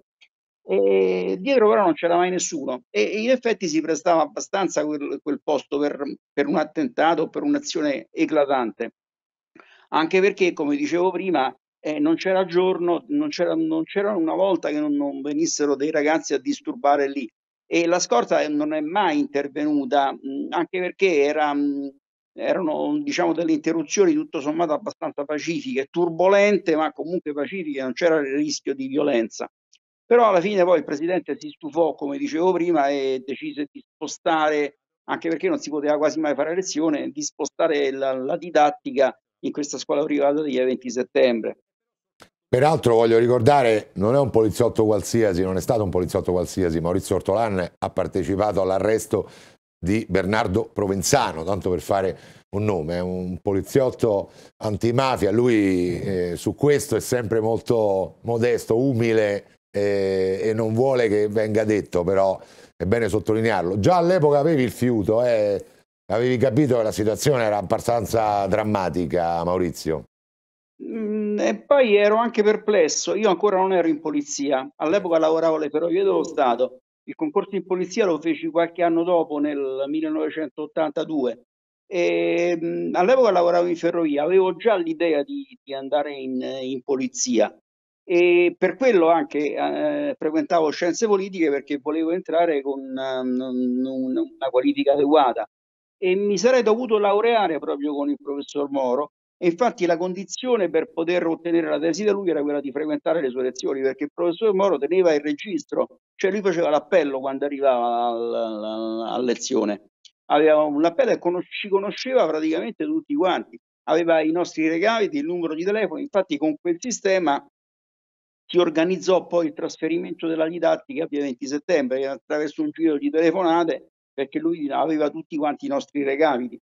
E dietro però non c'era mai nessuno e in effetti si prestava abbastanza quel, quel posto per, per un attentato, per un'azione eclatante. Anche perché, come dicevo prima, eh, non c'era giorno, non c'era, non c'era, una volta che non, non, venissero dei ragazzi a disturbare lì. E la scorta eh, non è mai intervenuta, anche perché era, erano diciamo, delle interruzioni tutto sommato abbastanza pacifiche, turbolente, ma comunque pacifiche, non c'era il rischio di violenza. Però alla fine poi il presidente si stufò, come dicevo prima, e decise di spostare, anche perché non si poteva quasi mai fare lezione, di spostare la, la didattica in questa scuola privata degli eventi settembre. Peraltro voglio ricordare, non è un poliziotto qualsiasi, non è stato un poliziotto qualsiasi, Maurizio Ortolan ha partecipato all'arresto di Bernardo Provenzano, tanto per fare un nome, è un poliziotto antimafia, lui eh, su questo è sempre molto modesto, umile eh, e non vuole che venga detto, però è bene sottolinearlo. Già all'epoca avevi il fiuto, eh, avevi capito che la situazione era abbastanza drammatica, Maurizio. Mm, e poi ero anche perplesso, io ancora non ero in polizia, all'epoca lavoravo alle ferrovie dello Stato, il concorso in polizia lo feci qualche anno dopo, nel 1982, e, mm, all'epoca lavoravo in ferrovia, avevo già l'idea di, di andare in, in, polizia e per quello anche eh, frequentavo scienze politiche perché volevo entrare con una, mm, una qualifica adeguata e mi sarei dovuto laureare proprio con il professor Moro infatti la condizione per poter ottenere la tesi da lui era quella di frequentare le sue lezioni, perché il professor Moro teneva il registro, cioè lui faceva l'appello quando arrivava a lezione. Aveva un appello e conos- ci conosceva praticamente tutti quanti, aveva i nostri recapiti, il numero di telefono, infatti con quel sistema si organizzò poi il trasferimento della didattica via 20 settembre attraverso un giro di telefonate perché lui aveva tutti quanti i nostri recapiti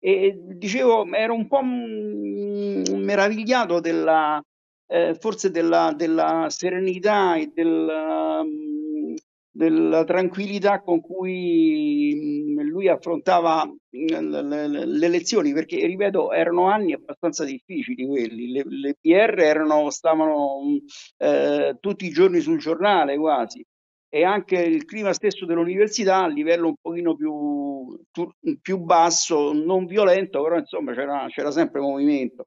e dicevo, ero un po' meravigliato della, eh, forse della, della, serenità e della, mm, della, tranquillità con cui mm, lui affrontava mm, le, lezioni perché ripeto, erano anni abbastanza difficili quelli, le, le PR erano, stavano eh, tutti i giorni sul giornale quasi e anche il clima stesso dell'università a livello un pochino più, più basso, non violento, però insomma c'era, c'era sempre movimento.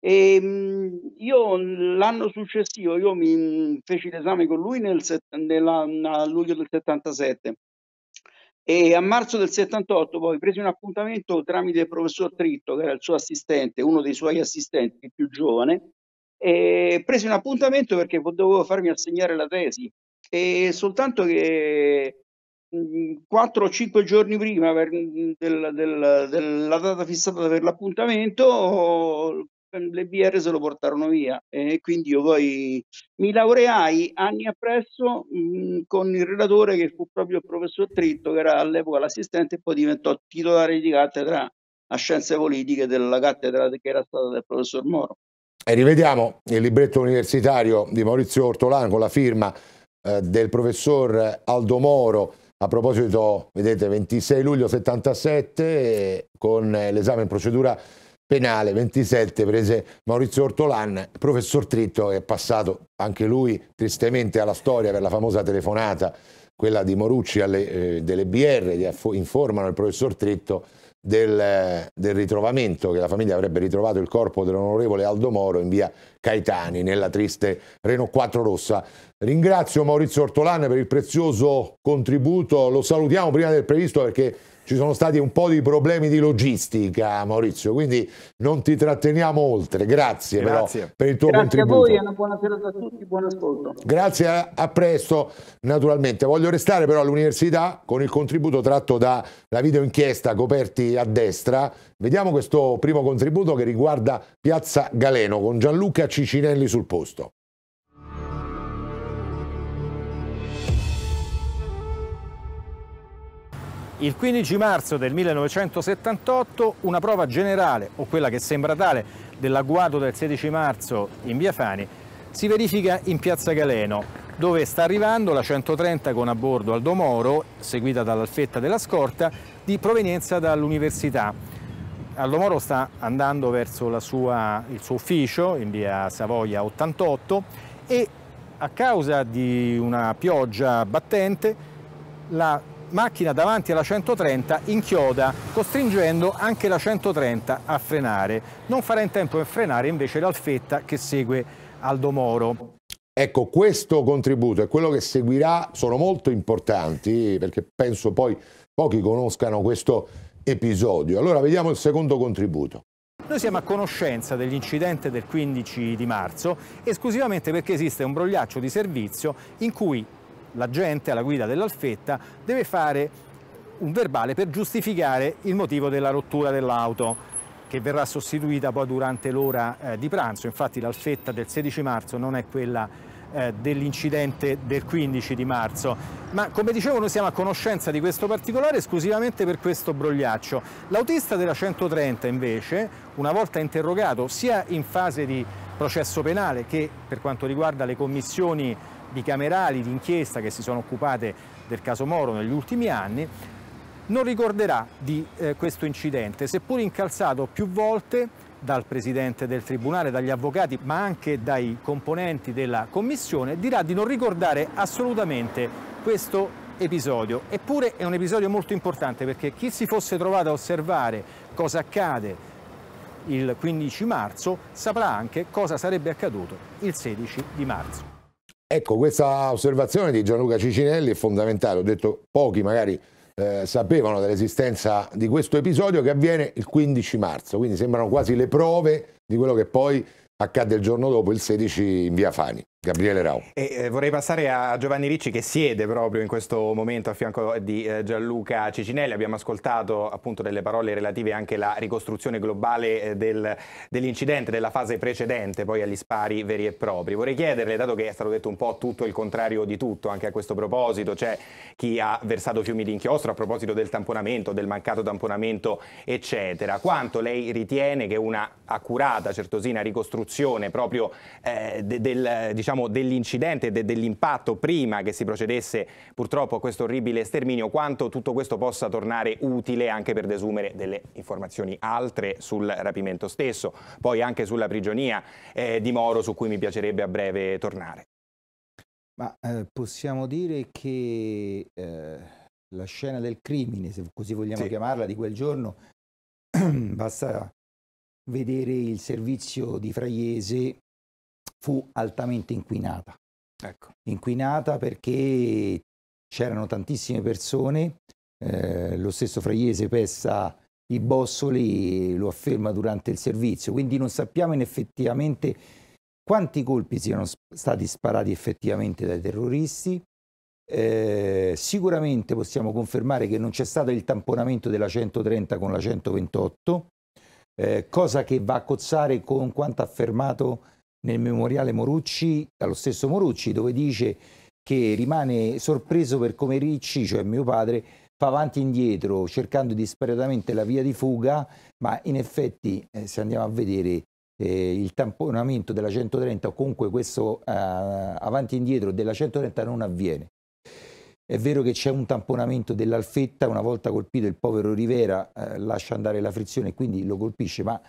E ehm, io l'anno successivo io mi feci l'esame con lui nel, nella, a luglio del 77 e a marzo del 78 poi presi un appuntamento tramite il professor Tritto, che era il suo assistente, uno dei suoi assistenti più giovane, e presi un appuntamento perché dovevo farmi assegnare la tesi e soltanto che 4 mm, o 5 giorni prima per, mm, del, del, della data fissata per l'appuntamento ehm, le BR se lo portarono via e quindi io poi mi laureai anni appresso mh, mm, con il relatore che fu proprio il professor Tritto che era all'epoca l'assistente e poi diventò titolare di cattedra a scienze politiche della cattedra che era stata del professor Moro. E rivediamo il libretto universitario di Maurizio Ortolano con la firma eh, del professor Aldo Moro a proposito, vedete, 26 luglio 77 con l'esame in procedura penale, 27 prese Maurizio Ortolan, professor Tritto è passato anche lui tristemente alla storia per la famosa telefonata, quella di Morucci alle, eh, delle BR, informano il professor Tritto del, del, ritrovamento, che la famiglia avrebbe ritrovato il corpo dell'onorevole Aldo Moro in via Caetani, nella triste Renault 4 Rossa. Ringrazio Maurizio Ortolano per il prezioso contributo, lo salutiamo prima del previsto perché ci sono stati un po' di problemi di logistica, Maurizio, quindi non ti tratteniamo oltre. Grazie, Grazie. Però, per il tuo Grazie contributo. Grazie a voi, una buona serata a tutti, buon ascolto. Grazie, a, presto. Naturalmente, voglio restare però all'università con il contributo tratto dalla videoinchiesta coperti a destra. Vediamo questo primo contributo che riguarda Piazza Galeno con Gianluca Cicinelli sul posto. Il 15 marzo del 1978 una prova generale, o quella che sembra tale, dell'agguato del 16 marzo in Via Fani si verifica in Piazza Galeno, dove sta arrivando la 130 con a bordo Aldo Moro, seguita dall'alfetta della scorta, di provenienza dall'università. Aldo Moro sta andando verso sua, il suo ufficio in via Savoia 88 e a causa di una pioggia battente la macchina davanti alla 130 inchioda, costringendo anche la 130 a frenare. Non farà in tempo a frenare invece l'alfetta che segue Aldo Moro. Ecco, questo contributo e quello che seguirà sono molto importanti perché penso poi pochi conoscano questo episodio. Allora vediamo il secondo contributo. Noi siamo a conoscenza dell'incidente del 15 di marzo esclusivamente perché esiste un brogliaccio di servizio in cui l'agente alla guida dell'alfetta deve fare un verbale per giustificare il motivo della rottura dell'auto che verrà sostituita poi durante l'ora eh, di pranzo. Infatti l'alfetta del 16 marzo non è quella eh, dell'incidente del 15 di marzo. Ma come dicevo noi siamo a conoscenza di questo particolare esclusivamente per questo brogliaccio. L'autista della 130 invece, una volta interrogato sia in fase di processo penale che per quanto riguarda le commissioni bicamerali di inchiesta che si sono occupate del caso Moro negli ultimi anni, non ricorderà di eh, questo incidente, seppur incalzato più volte dal Presidente del Tribunale, dagli avvocati, ma anche dai componenti della Commissione, dirà di non ricordare assolutamente questo episodio. Eppure è un episodio molto importante perché chi si fosse trovato a osservare cosa accade il 15 marzo saprà anche cosa sarebbe accaduto il 16 di marzo. Ecco, questa osservazione di Gianluca Cicinelli è fondamentale, ho detto pochi magari eh, sapevano dell'esistenza di questo episodio che avviene il 15 marzo, quindi sembrano quasi le prove di quello che poi accadde il giorno dopo, il 16 in via Fani. Gabriele Rau. E, eh, vorrei passare a Giovanni Ricci che siede proprio in questo momento a fianco di eh, Gianluca Cicinelli. Abbiamo ascoltato appunto delle parole relative anche alla ricostruzione globale eh, del, dell'incidente, della fase precedente poi agli spari veri e propri. Vorrei chiederle, dato che è stato detto un po' tutto il contrario di tutto anche a questo proposito, c'è chi ha versato fiumi di inchiostro a proposito del tamponamento, del mancato tamponamento eccetera, quanto lei ritiene che una accurata, certosina ricostruzione proprio del diciamo, diciamo, dell'incidente e de dell'impatto prima che si procedesse purtroppo a questo orribile sterminio, quanto tutto questo possa tornare utile anche per desumere delle informazioni altre sul rapimento stesso, poi anche sulla prigionia eh, di Moro su cui mi piacerebbe a breve tornare. Ma eh, possiamo dire che eh, la scena del crimine, se così vogliamo sì. chiamarla, di quel giorno, basta vedere il servizio di Fraiese fu altamente inquinata. Ecco. Inquinata perché c'erano tantissime persone, eh, lo stesso Fraiese Pessa i bossoli lo afferma durante il servizio, quindi non sappiamo effettivamente quanti colpi siano stati sparati effettivamente dai terroristi. Eh, sicuramente possiamo confermare che non c'è stato il tamponamento della 130 con la 128, eh, cosa che va a cozzare con quanto affermato nel memoriale Morucci, dallo stesso Morucci, dove dice che rimane sorpreso per come Ricci, cioè mio padre, fa avanti e indietro cercando disperatamente la via di fuga, ma in effetti eh, se andiamo a vedere eh, il tamponamento della 130 o comunque questo eh, avanti e indietro della 130 non avviene. È vero che c'è un tamponamento dell'alfetta, una volta colpito il povero Rivera eh, lascia andare la frizione e quindi lo colpisce, ma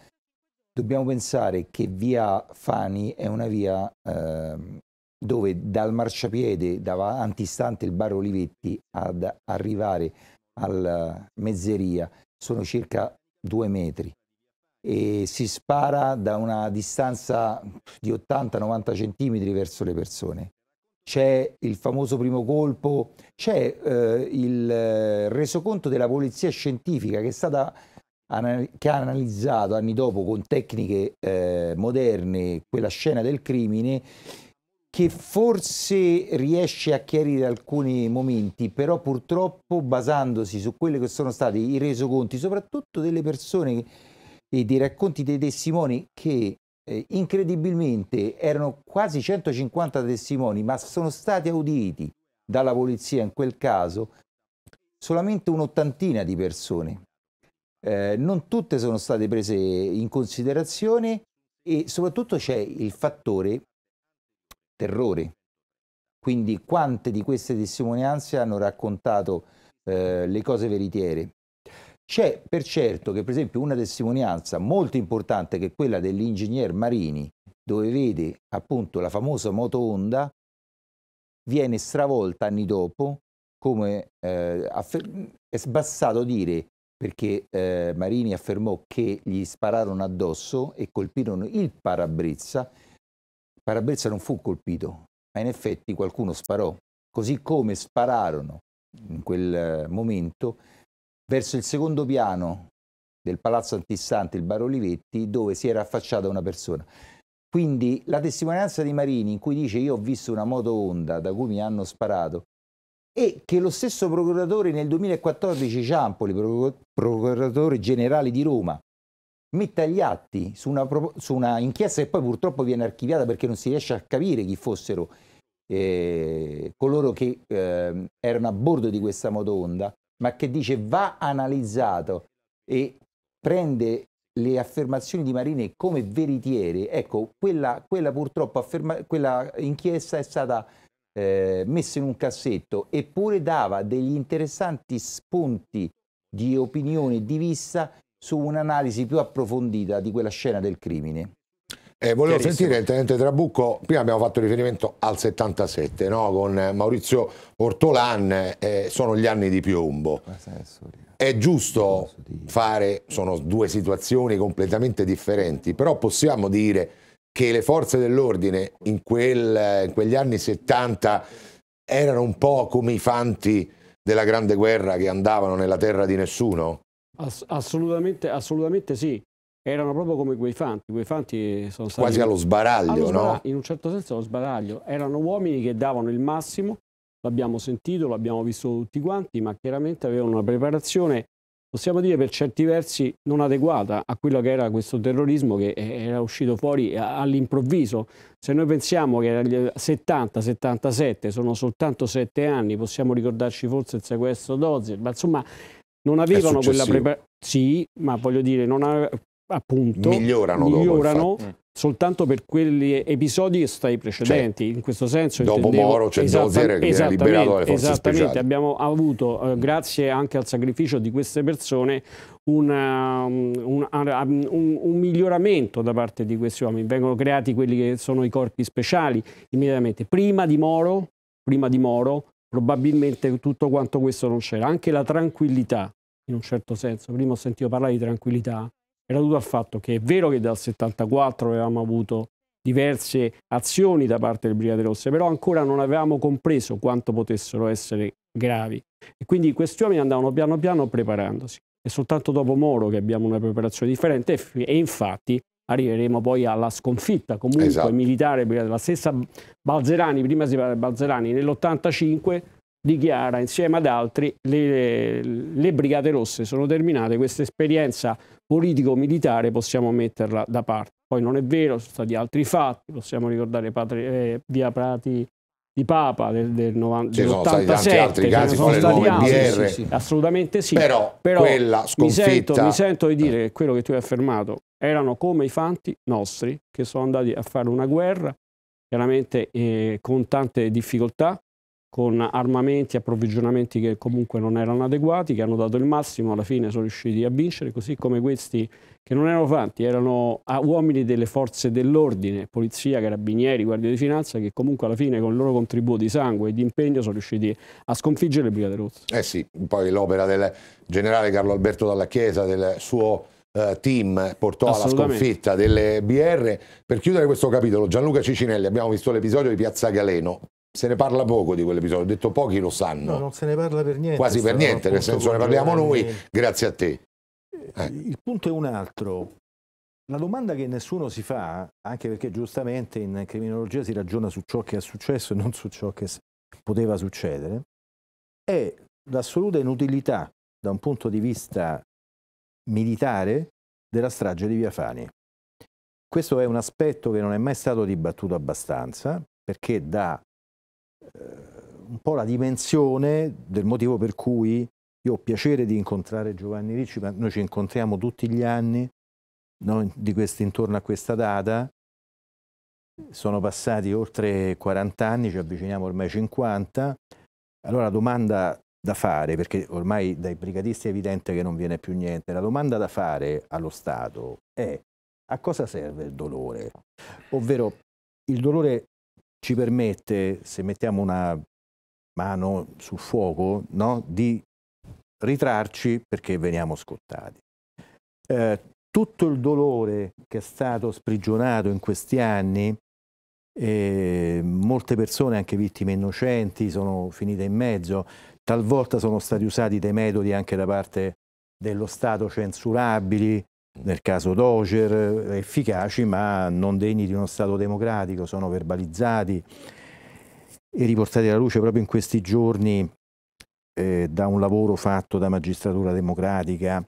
dobbiamo pensare che via Fani è una via eh, dove dal marciapiede da antistante il bar Olivetti ad arrivare alla mezzeria sono circa due metri e si spara da una distanza di 80-90 centimetri verso le persone. C'è il famoso primo colpo, c'è eh, il resoconto della polizia scientifica che è stata che ha analizzato anni dopo con tecniche eh, moderne quella scena del crimine che forse riesce a chiarire alcuni momenti, però purtroppo basandosi su quelli che sono stati i resoconti, soprattutto delle persone e dei racconti dei testimoni che eh, incredibilmente erano quasi 150 testimoni, ma sono stati auditi dalla polizia in quel caso solamente un'ottantina di persone eh, non tutte sono state prese in considerazione e soprattutto c'è il fattore terrore. Quindi quante di queste testimonianze hanno raccontato eh, le cose veritiere? C'è per certo che per esempio una testimonianza molto importante che è quella dell'ingegner Marini, dove vede appunto la famosa moto Honda, viene stravolta anni dopo, come eh, è sbassato dire perché eh, Marini affermò che gli spararono addosso e colpirono il parabrezza. Il parabrezza non fu colpito, ma in effetti qualcuno sparò, così come spararono in quel eh, momento verso il secondo piano del palazzo antistante il Bar Olivetti dove si era affacciata una persona. Quindi la testimonianza di Marini in cui dice io ho visto una moto Honda da cui mi hanno sparato e che lo stesso procuratore nel 2014 Ciampoli, procuratore generale di Roma, metta gli atti su una, su una, inchiesta che poi purtroppo viene archiviata perché non si riesce a capire chi fossero eh, coloro che eh, erano a bordo di questa motonda, ma che dice va analizzato e prende le affermazioni di Marine come veritiere, ecco, quella, quella purtroppo afferma, quella inchiesta è stata eh, messo in un cassetto, eppure dava degli interessanti spunti di opinione e di vista su un'analisi più approfondita di quella scena del crimine. Eh, volevo sentire il tenente Trabucco, prima abbiamo fatto riferimento al 77 no? con Maurizio Ortolan, eh, sono gli anni di piombo. È giusto fare, sono due situazioni completamente differenti, però possiamo dire che le forze dell'ordine in, quel, in, quegli anni 70 erano un po' come i fanti della Grande Guerra che andavano nella terra di nessuno? Ass assolutamente, assolutamente sì erano proprio come quei fanti, quei fanti sono stati... Quasi allo sbaraglio, allo sbaraglio no? In un certo senso allo sbaraglio, erano uomini che davano il massimo, l'abbiamo sentito, l'abbiamo visto tutti quanti, ma chiaramente avevano una preparazione possiamo dire per certi versi non adeguata a quello che era questo terrorismo che era uscito fuori all'improvviso. Se noi pensiamo che negli 70-77 sono soltanto sette anni, possiamo ricordarci forse il sequestro d'Ozil, ma insomma non avevano quella preparazione. Sì, ma voglio dire, non aveva, appunto migliorano, migliorano dopo, mm. soltanto per quegli episodi stai precedenti. Cioè, in questo senso dopo Moro c'è cioè, esattam- Dozier che viene liberato dalle forze Esattamente, abbiamo avuto, eh, grazie anche al sacrificio di queste persone, una, un, um, un, un, miglioramento da parte di questi uomini. Vengono creati quelli che sono i corpi speciali immediatamente. Prima di Moro, prima di Moro probabilmente tutto quanto questo non c'era. Anche la tranquillità, in un certo senso. Prima ho sentito parlare di tranquillità era dovuto al fatto che è vero che dal 74 avevamo avuto diverse azioni da parte del Brigate Rosse, però ancora non avevamo compreso quanto potessero essere gravi. E quindi questi uomini andavano piano piano preparandosi. È soltanto dopo Moro che abbiamo una preparazione differente e, e infatti arriveremo poi alla sconfitta comunque esatto. militare, la stessa Balzerani, prima si parla di Balzerani, nell'85 dichiara insieme ad altri le, le Brigate Rosse sono terminate, questa esperienza politico-militare possiamo metterla da parte. Poi non è vero, sono stati altri fatti, possiamo ricordare Patri, eh, via Prati di Papa del, del 97, ci casi, sono stati cioè altri, sì, sì. assolutamente sì, però, però quella sconfitta... mi, sento, mi sento di dire che quello che tu hai affermato, erano come i fanti nostri che sono andati a fare una guerra, chiaramente eh, con tante difficoltà, con armamenti, e approvvigionamenti che comunque non erano adeguati, che hanno dato il massimo, alla fine sono riusciti a vincere, così come questi che non erano tanti, erano ah, uomini delle forze dell'ordine, polizia, carabinieri, guardie di finanza, che comunque alla fine con il loro contributo di sangue e di impegno sono riusciti a sconfiggere le Brigate Rosse. Eh sì, poi l'opera del generale Carlo Alberto Dalla Chiesa, del suo eh, team portò alla sconfitta delle BR. Per chiudere questo capitolo, Gianluca Cicinelli, abbiamo visto l'episodio di Piazza Galeno, se ne parla poco di quell'episodio, ho detto pochi lo sanno. No, non se ne parla per niente. Quasi per niente, nel senso ne parliamo noi, grazie a te. Eh, eh. Il punto è un altro. La domanda che nessuno si fa, anche perché giustamente in criminologia si ragiona su ciò che è successo e non su ciò che poteva succedere, è l'assoluta inutilità da un punto di vista militare della strage di Via Fani. Questo è un aspetto che non è mai stato dibattuto abbastanza, perché da un po' la dimensione del motivo per cui io ho piacere di incontrare Giovanni Ricci, ma noi ci incontriamo tutti gli anni no, questi, intorno a questa data. Sono passati oltre 40 anni, ci avviciniamo ormai 50. Allora la domanda da fare, perché ormai dai brigadisti è evidente che non viene più niente, la domanda da fare allo Stato è a cosa serve il dolore? Ovvero il dolore ci permette, se mettiamo una mano sul fuoco, no, di ritrarci perché veniamo scottati. Eh, tutto il dolore che è stato sprigionato in questi anni, eh, molte persone, anche vittime innocenti, sono finite in mezzo, talvolta sono stati usati dei metodi anche da parte dello Stato censurabili, nel caso Doger, eh, efficaci ma non degni di uno Stato democratico, sono verbalizzati e riportati alla luce proprio in questi giorni eh, da un lavoro fatto da magistratura democratica.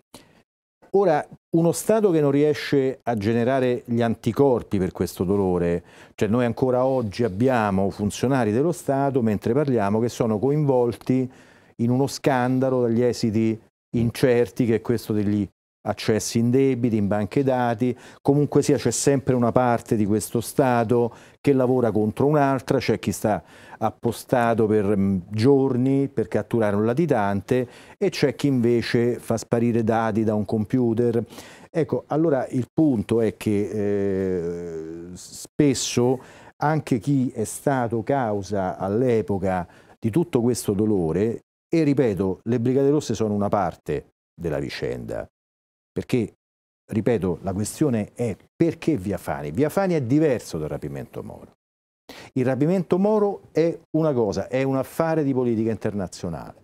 Ora, uno Stato che non riesce a generare gli anticorpi per questo dolore, cioè noi ancora oggi abbiamo funzionari dello Stato, mentre parliamo, che sono coinvolti in uno scandalo dagli esiti incerti che è questo degli accessi in debiti, in banche dati, comunque sia c'è sempre una parte di questo Stato che lavora contro un'altra, c'è chi sta appostato per mm, giorni per catturare un latitante e c'è chi invece fa sparire dati da un computer. Ecco, allora il punto è che eh, spesso anche chi è stato causa all'epoca di tutto questo dolore, e ripeto, le Brigate Rosse sono una parte della vicenda, perché, ripeto, la questione è perché Via Fani? Via Fani è diverso dal rapimento Moro. Il rapimento Moro è una cosa, è un affare di politica internazionale.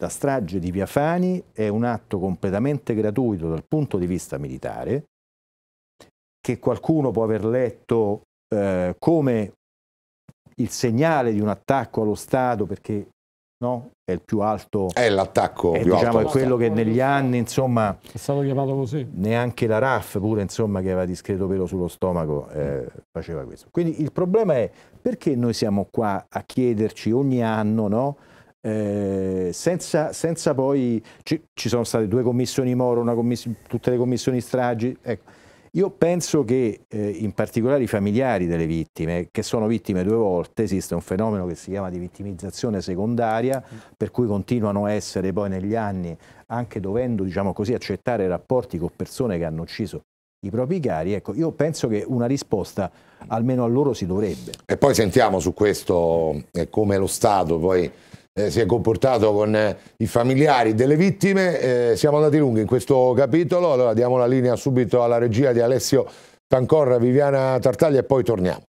La strage di Via Fani è un atto completamente gratuito dal punto di vista militare, che qualcuno può aver letto eh, come il segnale di un attacco allo Stato perché No? È il più alto. È l'attacco eh, più diciamo, alto. È quello che negli anni, insomma. È stato chiamato così. Neanche la RAF, pure insomma, che aveva discreto pelo sullo stomaco, eh, faceva questo. Quindi il problema è perché noi siamo qua a chiederci ogni anno, no? Eh, senza, senza, poi ci, ci, sono state due commissioni Moro, commissione, tutte le commissioni stragi. Ecco io penso che eh, in particolare i familiari delle vittime, che sono vittime due volte, esiste un fenomeno che si chiama di vittimizzazione secondaria, per cui continuano a essere poi negli anni, anche dovendo diciamo così, accettare rapporti con persone che hanno ucciso i propri cari, ecco, io penso che una risposta almeno a loro si dovrebbe. E poi sentiamo su questo eh, come lo Stato poi eh, si è comportato con eh, i familiari delle vittime. Eh, siamo andati lunghi in questo capitolo, allora diamo la linea subito alla regia di Alessio Tancorra, Viviana Tartaglia e poi torniamo.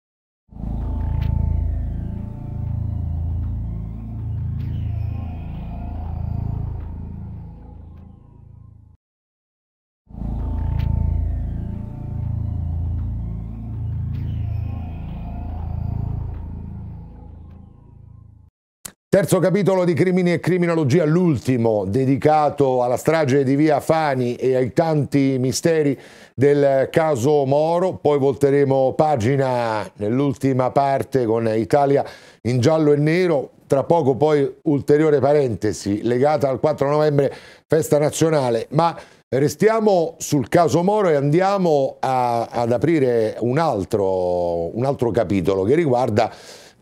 Terzo capitolo di Crimini e Criminologia, l'ultimo dedicato alla strage di Via Fani e ai tanti misteri del caso Moro, poi volteremo pagina nell'ultima parte con Italia in giallo e nero, tra poco poi ulteriore parentesi legata al 4 novembre festa nazionale, ma Restiamo sul caso Moro e andiamo a, ad aprire un altro, un altro capitolo che riguarda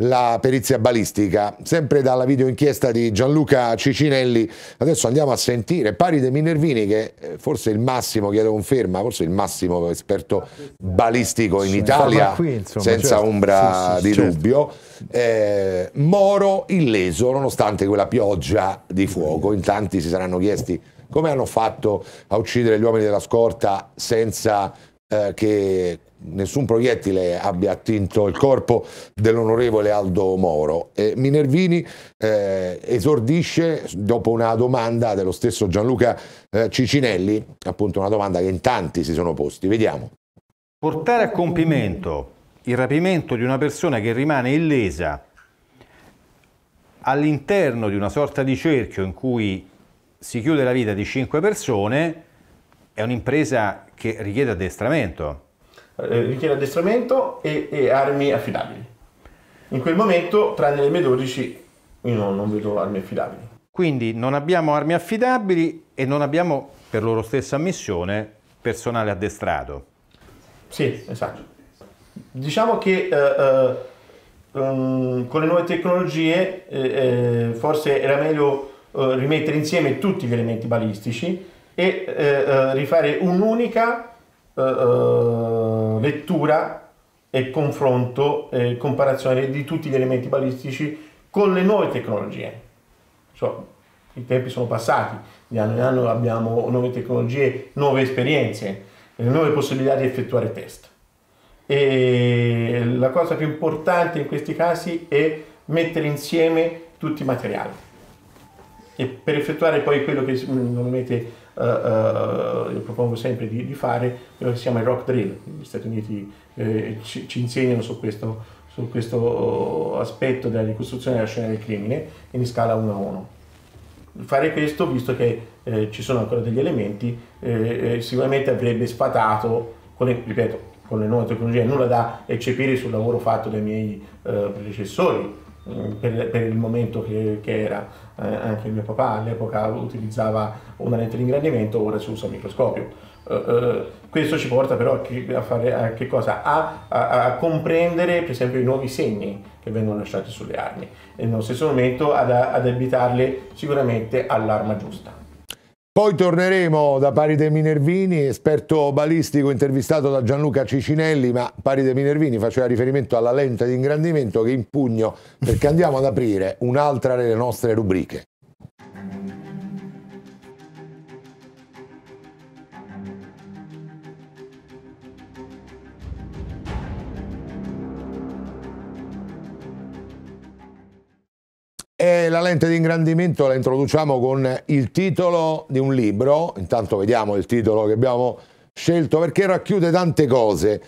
la perizia balistica, sempre dalla videoinchiesta di Gianluca Cicinelli. Adesso andiamo a sentire Pari Paride Minervini, che eh, forse il massimo, chiedo conferma, forse il massimo esperto balistico in Italia, qui, insomma, senza certo. ombra sì, sì, di certo. dubbio. Eh, Moro illeso, nonostante quella pioggia di fuoco. In tanti si saranno chiesti come hanno fatto a uccidere gli uomini della scorta senza eh, che nessun proiettile abbia attinto il corpo dell'onorevole Aldo Moro. Eh, Minervini eh, esordisce dopo una domanda dello stesso Gianluca eh, Cicinelli, appunto una domanda che in tanti si sono posti. Vediamo. Portare a compimento il rapimento di una persona che rimane illesa all'interno di una sorta di cerchio in cui si chiude la vita di cinque persone è un'impresa che richiede addestramento eh, richiede addestramento e, e, armi affidabili. In quel momento, tranne le M12, io non, non vedo armi affidabili. Quindi non abbiamo armi affidabili e non abbiamo, per loro stessa missione, personale addestrato. Sì, esatto. Diciamo che eh, um, con le nuove tecnologie eh, eh forse era meglio eh, rimettere insieme tutti gli elementi balistici e eh, rifare un'unica eh, lettura e confronto e comparazione di tutti gli elementi balistici con le nuove tecnologie. Cioè, I tempi sono passati, di anno in anno abbiamo nuove tecnologie, nuove esperienze, eh, nuove possibilità di effettuare test. E la cosa più importante in questi casi è mettere insieme tutti i materiali. E per effettuare poi quello che mm, normalmente uh, uh, io propongo sempre di, di, fare quello che si chiama il rock drill. Gli Stati Uniti eh, ci, ci, insegnano su questo, su questo oh, aspetto della ricostruzione della scena del crimine in scala 1 a 1 fare questo, visto che eh, ci sono ancora degli elementi, eh, eh, sicuramente avrebbe sfatato, con le, ripeto, con le nuove tecnologie, nulla da eccepire sul lavoro fatto dai miei eh, predecessori, eh, per, per, il momento che, che era eh, anche mio papà all'epoca utilizzava una lente di ingrandimento ora si usa un microscopio uh, uh, questo ci porta però a, che, a fare a che cosa? A, a, a, comprendere per esempio i nuovi segni che vengono lasciati sulle armi e nello stesso momento ad, ad sicuramente all'arma giusta poi torneremo da Paride Minervini, esperto balistico intervistato da Gianluca Cicinelli, ma Paride Minervini faceva riferimento alla lente di ingrandimento che impugno perché andiamo ad aprire un'altra delle nostre rubriche. E la lente di ingrandimento la introduciamo con il titolo di un libro, intanto vediamo il titolo che abbiamo scelto perché racchiude tante cose.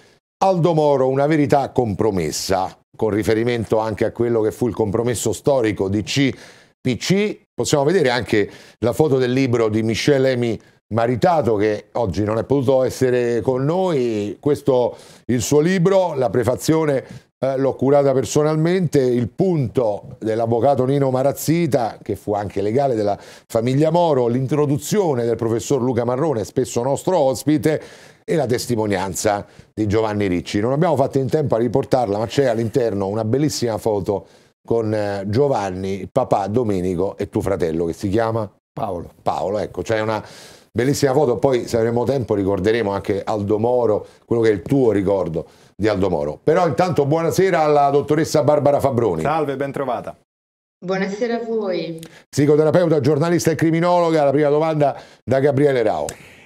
Aldo Moro, una verità compromessa, con riferimento anche a quello che fu il compromesso storico di CPC. Possiamo vedere anche la foto del libro di Michel Emi Maritato che oggi non è potuto essere con noi, questo il suo libro, la prefazione eh, l'ho curata personalmente, il punto dell'avvocato Nino Marazzita, che fu anche legale della famiglia Moro, l'introduzione del professor Luca Marrone, spesso nostro ospite, e la testimonianza di Giovanni Ricci. Non abbiamo fatto in tempo a riportarla, ma c'è all'interno una bellissima foto con eh, Giovanni, papà Domenico e tuo fratello che si chiama Paolo. Paolo, ecco, c'è una bellissima foto, poi se avremo tempo ricorderemo anche Aldo Moro, quello che è il tuo ricordo di Aldo Moro. Però intanto buonasera alla dottoressa Barbara Fabroni. Salve, ben trovata. Buonasera a voi. Psicoterapeuta, giornalista e criminologa, la prima domanda da Gabriele Rao.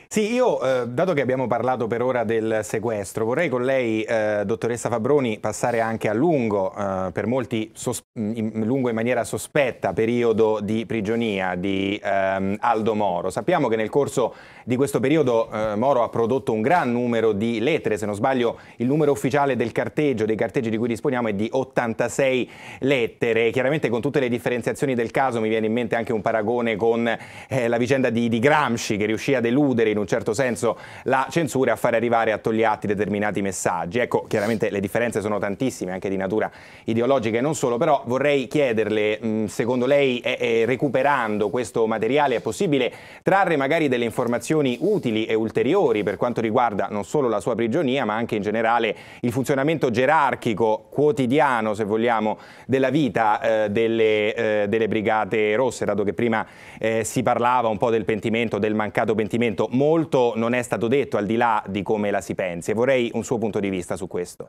Sì, io, eh, dato che abbiamo parlato per ora del sequestro, vorrei con lei, eh, dottoressa Fabroni, passare anche a lungo, eh, per molti mm, in, lungo in maniera sospetta, periodo di prigionia di ehm, Aldo Moro. Sappiamo che nel corso di questo periodo eh, Moro ha prodotto un gran numero di lettere, se non sbaglio il numero ufficiale del carteggio, dei carteggi di cui disponiamo è di 86 lettere, chiaramente con tutte le differenziazioni del caso mi viene in mente anche un paragone con eh, la vicenda di, di Gramsci che riuscì a deludere in un certo senso la censura e a fare arrivare a Togliatti determinati messaggi. Ecco, chiaramente le differenze sono tantissime, anche di natura ideologica e non solo, però vorrei chiederle, mh, mm, secondo lei, eh, recuperando questo materiale è possibile trarre magari delle informazioni informazioni utili e ulteriori per quanto riguarda non solo la sua prigionia ma anche in generale il funzionamento gerarchico quotidiano se vogliamo della vita eh, delle, eh, delle, brigate rosse dato che prima eh, si parlava un po' del pentimento del mancato pentimento molto non è stato detto al di là di come la si pensi vorrei un suo punto di vista su questo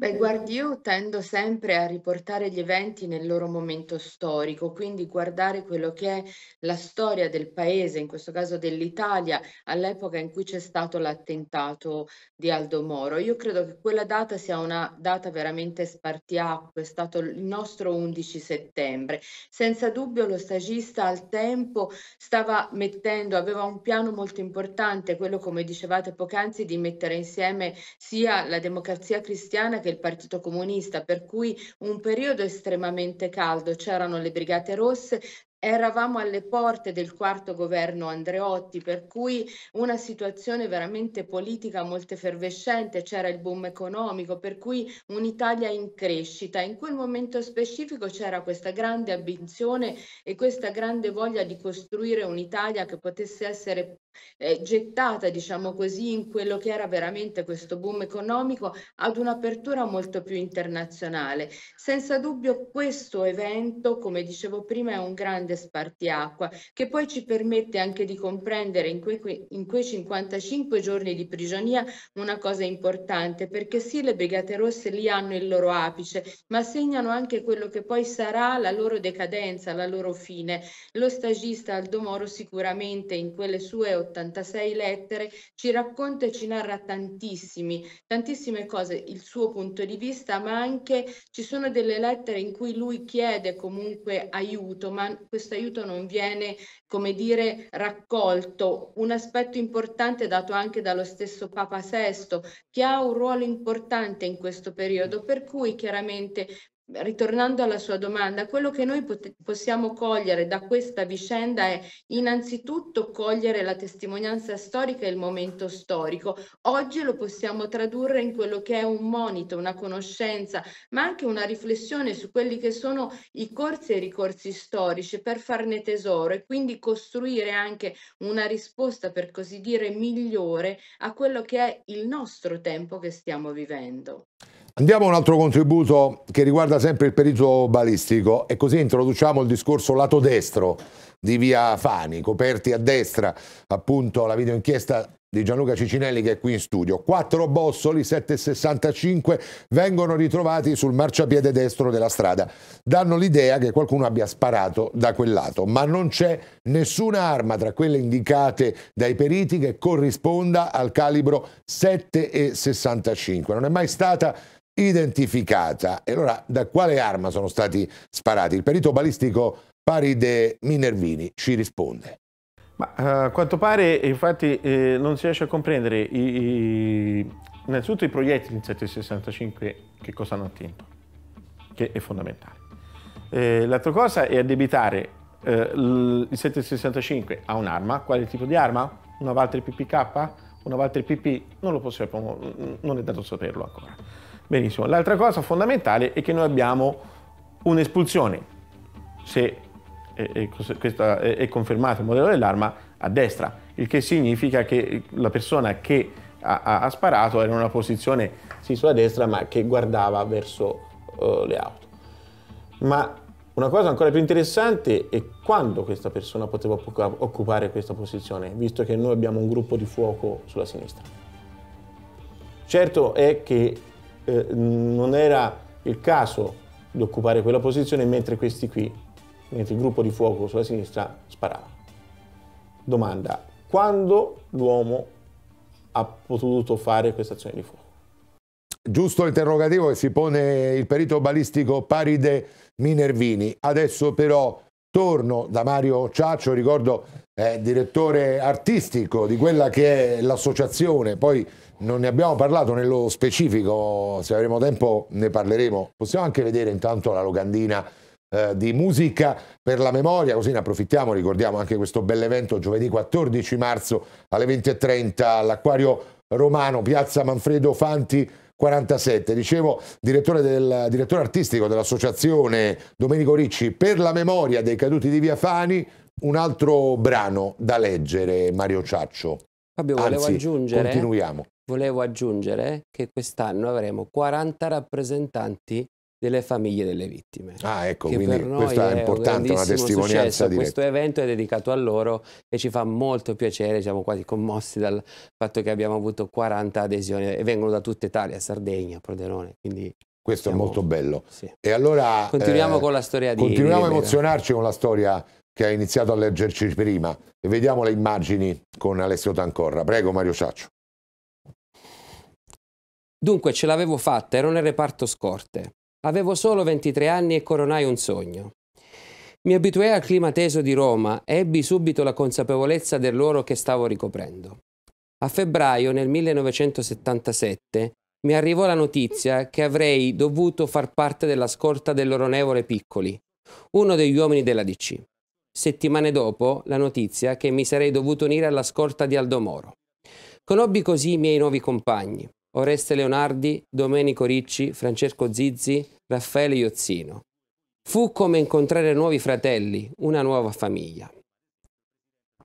Beh, guardi, io tendo sempre a riportare gli eventi nel loro momento storico, quindi guardare quello che è la storia del paese, in questo caso dell'Italia, all'epoca in cui c'è stato l'attentato di Aldo Moro. Io credo che quella data sia una data veramente spartiacque, è stato il nostro 11 settembre. Senza dubbio lo stagista al tempo stava mettendo, aveva un piano molto importante, quello come dicevate poc'anzi, di mettere insieme sia la democrazia cristiana che anche il Partito Comunista, per cui un periodo estremamente caldo, c'erano le Brigate Rosse, eravamo alle porte del quarto governo Andreotti, per cui una situazione veramente politica molto effervescente, c'era il boom economico, per cui un'Italia in crescita. In quel momento specifico c'era questa grande ambizione e questa grande voglia di costruire un'Italia che potesse essere eh, gettata, diciamo così, in quello che era veramente questo boom economico ad un'apertura molto più internazionale. Senza dubbio questo evento, come dicevo prima, è un grande spartiacqua che poi ci permette anche di comprendere in quei, in quei 55 giorni di prigionia una cosa importante, perché sì, le Brigate Rosse lì hanno il loro apice, ma segnano anche quello che poi sarà la loro decadenza, la loro fine. Lo stagista Aldo Moro sicuramente in quelle sue 86 lettere, ci racconta e ci narra tantissimi, tantissime cose, il suo punto di vista, ma anche ci sono delle lettere in cui lui chiede comunque aiuto, ma questo aiuto non viene, come dire, raccolto. Un aspetto importante dato anche dallo stesso Papa VI, che ha un ruolo importante in questo periodo, per cui chiaramente ritornando alla sua domanda, quello che noi possiamo cogliere da questa vicenda è innanzitutto cogliere la testimonianza storica e il momento storico. Oggi lo possiamo tradurre in quello che è un monito, una conoscenza, ma anche una riflessione su quelli che sono i corsi e i ricorsi storici per farne tesoro e quindi costruire anche una risposta, per così dire, migliore a quello che è il nostro tempo che stiamo vivendo. Andiamo a un altro contributo che riguarda sempre il perito balistico e così introduciamo il discorso lato destro di via Fani, coperti a destra appunto la videoinchiesta di Gianluca Cicinelli che è qui in studio. Quattro bossoli 765 vengono ritrovati sul marciapiede destro della strada. Danno l'idea che qualcuno abbia sparato da quel lato, ma non c'è nessuna arma tra quelle indicate dai periti che corrisponda al calibro 7,65. Non è mai stata identificata. E allora da quale arma sono stati sparati? Il perito balistico Paride Minervini ci risponde. Ma eh, a quanto pare infatti eh, non si riesce a comprendere i, i, innanzitutto i proiettili in 765 che cosa hanno attinto, che è fondamentale. Eh, l'altra cosa è addebitare eh, il 765 a un'arma, quale tipo di arma? Una Walter PPK? Una Walter PP? Non lo possiamo, non è dato saperlo ancora. Benissimo. L'altra cosa fondamentale è che noi abbiamo un'espulsione, se è, eh, è, eh, questa è, eh, è confermato il modello dell'arma, a destra, il che significa che la persona che ha, ha, sparato era in una posizione sì sulla destra ma che guardava verso uh, le auto. Ma una cosa ancora più interessante è quando questa persona poteva occupare questa posizione, visto che noi abbiamo un gruppo di fuoco sulla sinistra. Certo è che eh, non era il caso di occupare quella posizione mentre questi qui, mentre il gruppo di fuoco sulla sinistra sparava. Domanda, quando l'uomo ha potuto fare questa azione di fuoco? Giusto interrogativo che si pone il perito balistico Paride Minervini. Adesso però torno da Mario Ciaccio, ricordo eh, direttore artistico di quella che è l'associazione, poi non ne abbiamo parlato nello specifico, se avremo tempo ne parleremo. Possiamo anche vedere intanto la locandina eh, di musica per la memoria, così ne approfittiamo, ricordiamo anche questo bell'evento giovedì 14 marzo alle 20.30 all'Acquario Romano, Piazza Manfredo Fanti 47. Dicevo, direttore, del, direttore artistico dell'associazione Domenico Ricci per la memoria dei caduti di Via Fani, un altro brano da leggere, Mario Ciaccio. Fabio, volevo Anzi, aggiungere. Continuiamo volevo aggiungere che quest'anno avremo 40 rappresentanti delle famiglie delle vittime. Ah, ecco, quindi questo è, importante, una testimonianza di Questo evento è dedicato a loro e ci fa molto piacere, siamo quasi commossi dal fatto che abbiamo avuto 40 adesioni e vengono da tutta Italia, Sardegna, Proderone, quindi questo siamo... è molto bello. Sì. E allora continuiamo eh, con la storia di Continuiamo a emozionarci con la storia che ha iniziato a leggerci prima e vediamo le immagini con Alessio Tancorra. Prego Mario Ciaccio. Dunque ce l'avevo fatta, ero nel reparto scorte. Avevo solo 23 anni e coronai un sogno. Mi abituai al clima teso di Roma e ebbi subito la consapevolezza del ruolo che stavo ricoprendo. A febbraio nel 1977 mi arrivò la notizia che avrei dovuto far parte della scorta dell'Oronevole Piccoli, uno degli uomini della DC. Settimane dopo la notizia che mi sarei dovuto unire alla scorta di Aldo Moro. Conobbi così i miei nuovi compagni. Oreste Leonardi, Domenico Ricci, Francesco Zizzi, Raffaele Iozzino. Fu come incontrare nuovi fratelli, una nuova famiglia.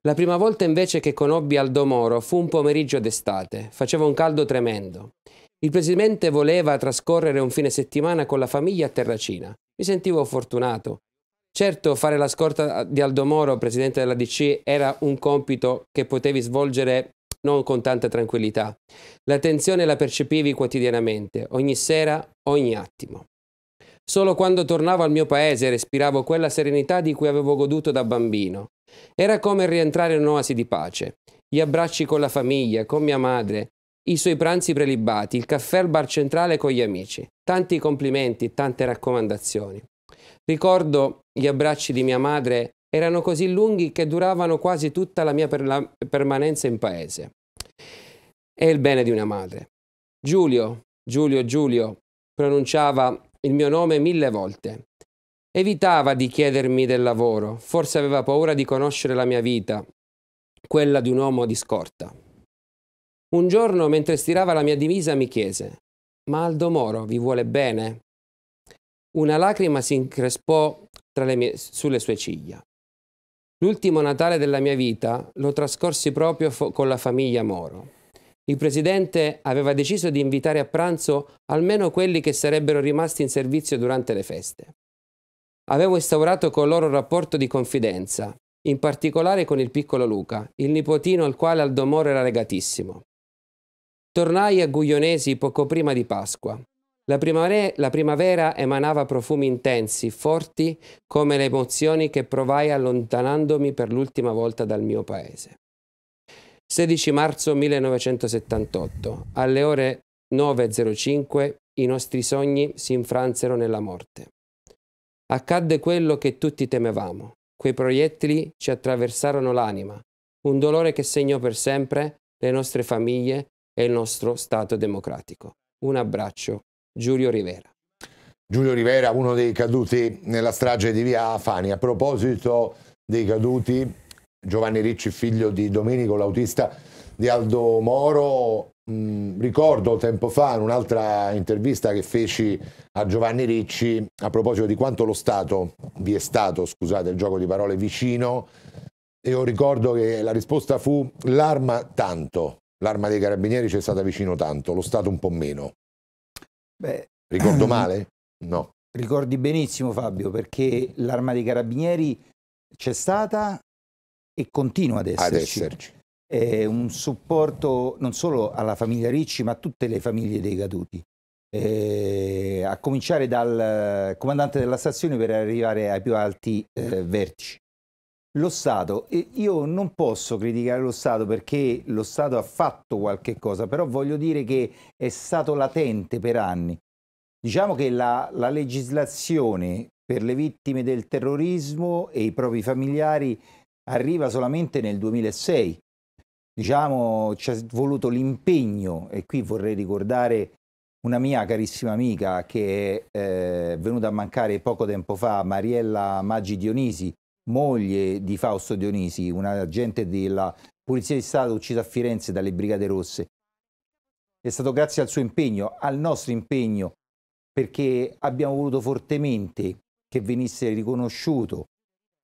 La prima volta invece che conobbi Aldo Moro fu un pomeriggio d'estate, faceva un caldo tremendo. Il presidente voleva trascorrere un fine settimana con la famiglia a Terracina. Mi sentivo fortunato. Certo, fare la scorta di Aldo Moro, presidente della DC, era un compito che potevi svolgere non con tanta tranquillità. La tensione la percepivi quotidianamente, ogni sera, ogni attimo. Solo quando tornavo al mio paese respiravo quella serenità di cui avevo goduto da bambino. Era come rientrare in un'oasi di pace. Gli abbracci con la famiglia, con mia madre, i suoi pranzi prelibati, il caffè al bar centrale con gli amici, tanti complimenti, tante raccomandazioni. Ricordo gli abbracci di mia madre erano così lunghi che duravano quasi tutta la mia per la permanenza in paese. È il bene di una madre. Giulio, Giulio, Giulio, pronunciava il mio nome mille volte. Evitava di chiedermi del lavoro, forse aveva paura di conoscere la mia vita, quella di un uomo di scorta. Un giorno, mentre stirava la mia divisa, mi chiese, ma Aldo Moro vi vuole bene? Una lacrima si increspò mie, sulle sue ciglia. L'ultimo Natale della mia vita lo trascorsi proprio con la famiglia Moro. Il presidente aveva deciso di invitare a pranzo almeno quelli che sarebbero rimasti in servizio durante le feste. Avevo instaurato con loro un rapporto di confidenza, in particolare con il piccolo Luca, il nipotino al quale Aldo Moro era legatissimo. Tornai a Guglionesi poco prima di Pasqua la primavera, la primavera, emanava profumi intensi, forti come le emozioni che provai allontanandomi per l'ultima volta dal mio paese. 16 marzo 1978, alle ore 9.05, i nostri sogni si infransero nella morte. Accadde quello che tutti temevamo. Quei proiettili ci attraversarono l'anima, un dolore che segnò per sempre le nostre famiglie e il nostro Stato democratico. Un abbraccio Giulio Rivera. Giulio Rivera, uno dei caduti nella strage di via Fani. A proposito dei caduti, Giovanni Ricci, figlio di Domenico, l'autista di Aldo Moro, mh, ricordo tempo fa in un'altra intervista che feci a Giovanni Ricci a proposito di quanto lo Stato vi è stato, scusate il gioco di parole, vicino. Io ricordo che la risposta fu l'arma tanto, l'arma dei carabinieri ci è stata vicino tanto, lo Stato un po' meno. Beh, Ricordo male? No. Ricordi benissimo Fabio perché l'arma dei carabinieri c'è stata e continua ad esserci. Ad esserci. È un supporto non solo alla famiglia Ricci ma a tutte le famiglie dei caduti. Eh, a cominciare dal comandante della stazione per arrivare ai più alti eh, vertici. Lo Stato, io non posso criticare lo Stato perché lo Stato ha fatto qualche cosa, però voglio dire che è stato latente per anni. Diciamo che la, la legislazione per le vittime del terrorismo e i propri familiari arriva solamente nel 2006. Diciamo ci c'è voluto l'impegno e qui vorrei ricordare una mia carissima amica che è eh, venuta a mancare poco tempo fa, Mariella Maggi Dionisi, moglie di Fausto Dionisi, un agente della Polizia di Stato uccisa a Firenze dalle Brigate Rosse. È stato grazie al suo impegno, al nostro impegno, perché abbiamo voluto fortemente che venisse riconosciuto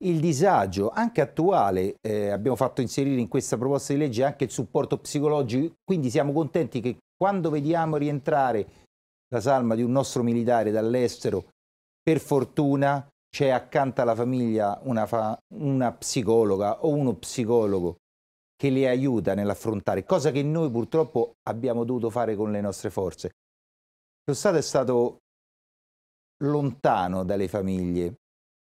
il disagio anche attuale eh, abbiamo fatto inserire in questa proposta di legge anche il supporto psicologico quindi siamo contenti che quando vediamo rientrare la salma di un nostro militare dall'estero per fortuna c'è accanto alla famiglia una, fa, una, psicologa o uno psicologo che le aiuta nell'affrontare, cosa che noi purtroppo abbiamo dovuto fare con le nostre forze. Lo Stato è stato lontano dalle famiglie,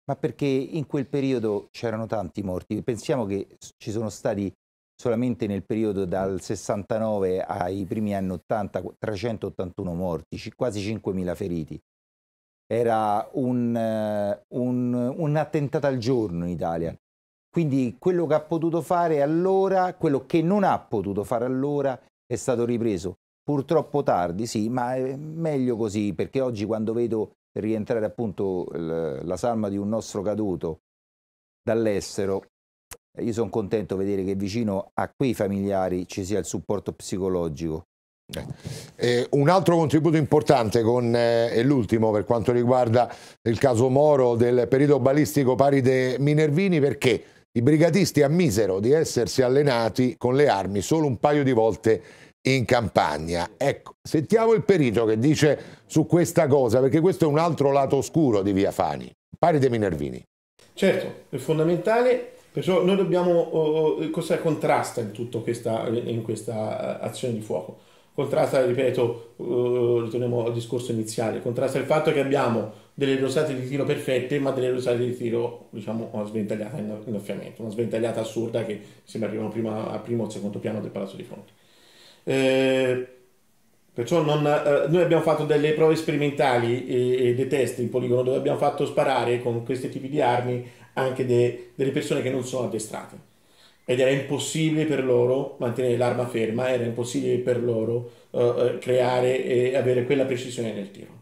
ma perché in quel periodo c'erano tanti morti. Pensiamo che ci sono stati solamente nel periodo dal 69 ai primi anni 80 381 morti, quasi 5.000 feriti era un, eh, un, un attentato al giorno in Italia. Quindi quello che ha potuto fare allora, quello che non ha potuto fare allora è stato ripreso. Purtroppo tardi, sì, ma è meglio così perché oggi quando vedo rientrare appunto la salma di un nostro caduto dall'estero, io sono contento di vedere che vicino a quei familiari ci sia il supporto psicologico eh, un altro contributo importante con, eh, è l'ultimo per quanto riguarda il caso Moro del periodo balistico pari de Minervini perché i brigatisti ammisero di essersi allenati con le armi solo un paio di volte in campagna. Ecco, sentiamo il perito che dice su questa cosa perché questo è un altro lato oscuro di Via Fani, pari de Minervini. Certo, è fondamentale Perciò noi dobbiamo, oh, oh, cosa contrasta in tutta questa, questa eh, azione di fuoco? contrasta, ripeto, eh, ritorniamo al discorso iniziale, contrasta il fatto che abbiamo delle rosate di tiro perfette, ma delle rosate di tiro, diciamo, una sventagliata in innaffiamento, una sventagliata assurda che sembra arrivano prima, al primo o al secondo piano del palazzo di fronte. Eh, Perciò non, eh, noi abbiamo fatto delle prove sperimentali e, e, dei test in poligono dove abbiamo fatto sparare con questi tipi di armi anche de, delle persone che non sono addestrate ed era impossibile per loro mantenere l'arma ferma, era impossibile per loro uh, creare e avere quella precisione nel tiro.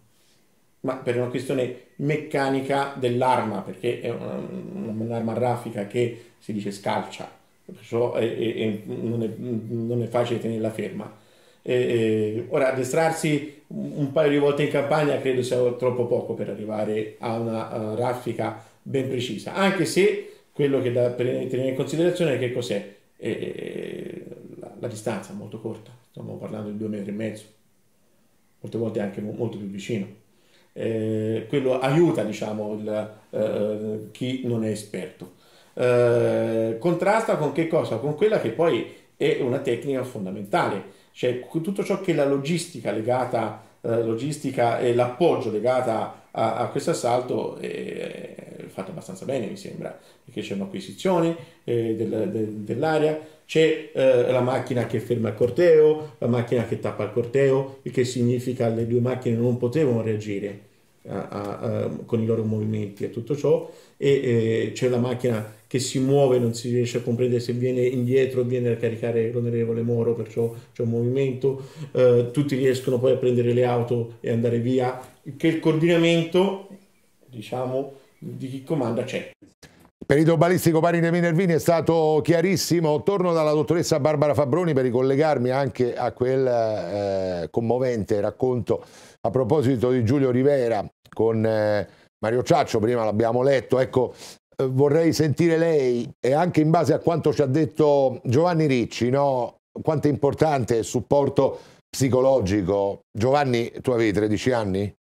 Ma per una questione meccanica dell'arma, perché è una, un'arma raffica che si dice scalcia, perciò è, è, non, è, non, è, facile tenerla ferma. E, e, ora, addestrarsi un paio di volte in campagna credo sia troppo poco per arrivare a una uh, raffica ben precisa, anche se quello che da tenere in considerazione è che cos'è? E, la, la, distanza molto corta, stiamo parlando di due metri e mezzo, molte volte anche molto più vicino. Eh, quello aiuta diciamo, il, eh, chi non è esperto. Eh, contrasta con che cosa? Con quella che poi è una tecnica fondamentale, cioè tutto ciò che è la logistica legata a eh, logistica e l'appoggio legata a, a questo assalto è fatto abbastanza bene, mi sembra, perché c'è un'acquisizione eh, del, del, dell'area, c'è eh, la macchina che ferma il corteo, la macchina che tappa il corteo, il che significa che le due macchine non potevano reagire eh, a, a, con i loro movimenti a tutto ciò, e eh, c'è la macchina che si muove, non si riesce a comprendere se viene indietro o viene a caricare l'onorevole Moro, perciò c'è un movimento, eh, tutti riescono poi a prendere le auto e andare via, che il coordinamento, diciamo, di chi comanda c'è. Per il balistico Parine Minervini è stato chiarissimo, torno dalla dottoressa Barbara Fabroni per ricollegarmi anche a quel eh, commovente racconto a proposito di Giulio Rivera con eh, Mario Ciaccio, prima l'abbiamo letto, ecco vorrei sentire lei, e anche in base a quanto ci ha detto Giovanni Ricci, no? quanto è importante il supporto psicologico. Giovanni, tu avevi 13 anni?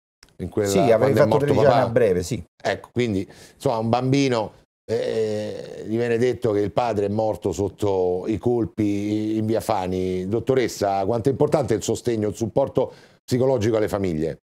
In quella, sì, avevi fatto 13 papà. anni a breve, sì. Ecco, quindi insomma un bambino eh, gli viene detto che il padre è morto sotto i colpi in via Fani. Dottoressa, quanto è importante il sostegno, il supporto psicologico alle famiglie?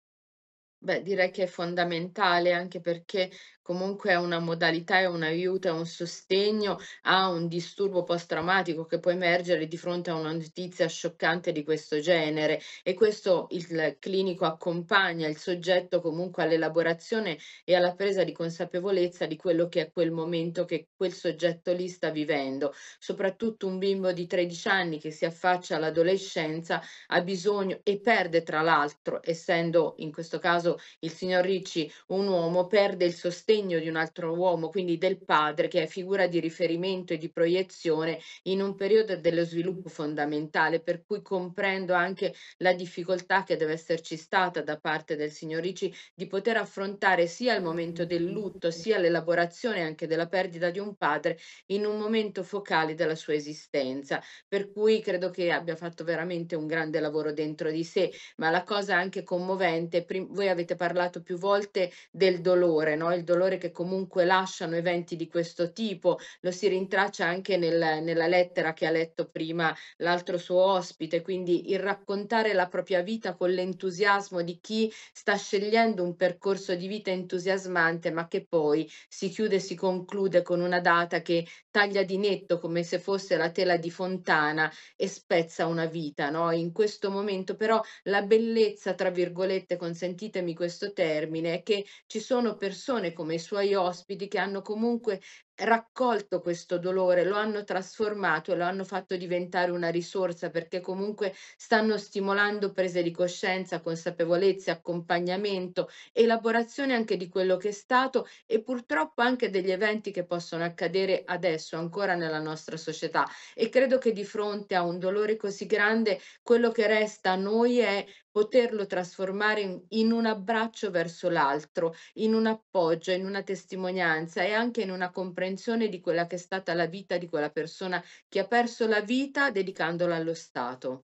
Beh, direi che è fondamentale anche perché comunque è una modalità, è un aiuto, è un sostegno a un disturbo post-traumatico che può emergere di fronte a una notizia scioccante di questo genere e questo il clinico accompagna il soggetto comunque all'elaborazione e alla presa di consapevolezza di quello che è quel momento che quel soggetto lì sta vivendo. Soprattutto un bimbo di 13 anni che si affaccia all'adolescenza ha bisogno e perde tra l'altro, essendo in questo caso il signor Ricci un uomo, perde il sostegno l'impegno di un altro uomo, quindi del padre, che è figura di riferimento e di proiezione in un periodo dello sviluppo fondamentale, per cui comprendo anche la difficoltà che deve esserci stata da parte del signor Ricci di poter affrontare sia il momento del lutto, sia l'elaborazione anche della perdita di un padre in un momento focale della sua esistenza. Per cui credo che abbia fatto veramente un grande lavoro dentro di sé, ma la cosa anche commovente, voi avete parlato più volte del dolore, no? il dolore dolore che comunque lasciano eventi di questo tipo, lo si rintraccia anche nel, nella lettera che ha letto prima l'altro suo ospite, quindi il raccontare la propria vita con l'entusiasmo di chi sta scegliendo un percorso di vita entusiasmante ma che poi si chiude e si conclude con una data che taglia di netto come se fosse la tela di Fontana e spezza una vita. No? In questo momento però la bellezza, tra virgolette, consentitemi questo termine, è che ci sono persone come i suoi ospiti che hanno comunque raccolto questo dolore, lo hanno trasformato e lo hanno fatto diventare una risorsa perché comunque stanno stimolando prese di coscienza, consapevolezza, accompagnamento, elaborazione anche di quello che è stato e purtroppo anche degli eventi che possono accadere adesso ancora nella nostra società e credo che di fronte a un dolore così grande quello che resta a noi è poterlo trasformare in, un abbraccio verso l'altro, in un appoggio, in una testimonianza e anche in una comprensione comprensione di quella che è stata la vita di quella persona che ha perso la vita dedicandola allo Stato.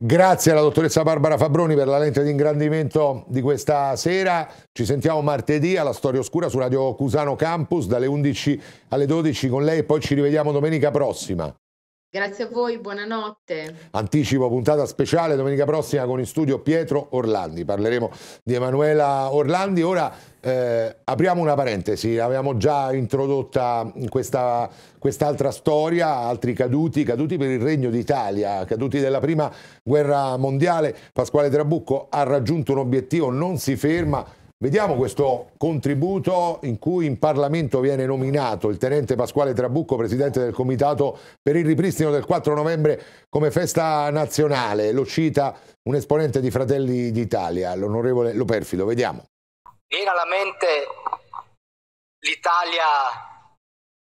Grazie alla dottoressa Barbara Fabroni per la lente di ingrandimento di questa sera. Ci sentiamo martedì alla Storia Oscura su Radio Cusano Campus dalle 11 alle 12 con lei e poi ci rivediamo domenica prossima. Grazie a voi, buonanotte. Anticipo puntata speciale domenica prossima con in studio Pietro Orlandi. Parleremo di Emanuela Orlandi. Ora eh, apriamo una parentesi, avevamo già introdotta questa, quest'altra storia, altri caduti, caduti per il Regno d'Italia, caduti della prima guerra mondiale. Pasquale Trabucco ha raggiunto un obiettivo, non si ferma Vediamo questo contributo in cui in Parlamento viene nominato il tenente Pasquale Trabucco, presidente del comitato per il ripristino del 4 novembre come festa nazionale. Lo cita un esponente di Fratelli d'Italia, l'onorevole Lo Perfido. Vediamo. Viene alla mente l'Italia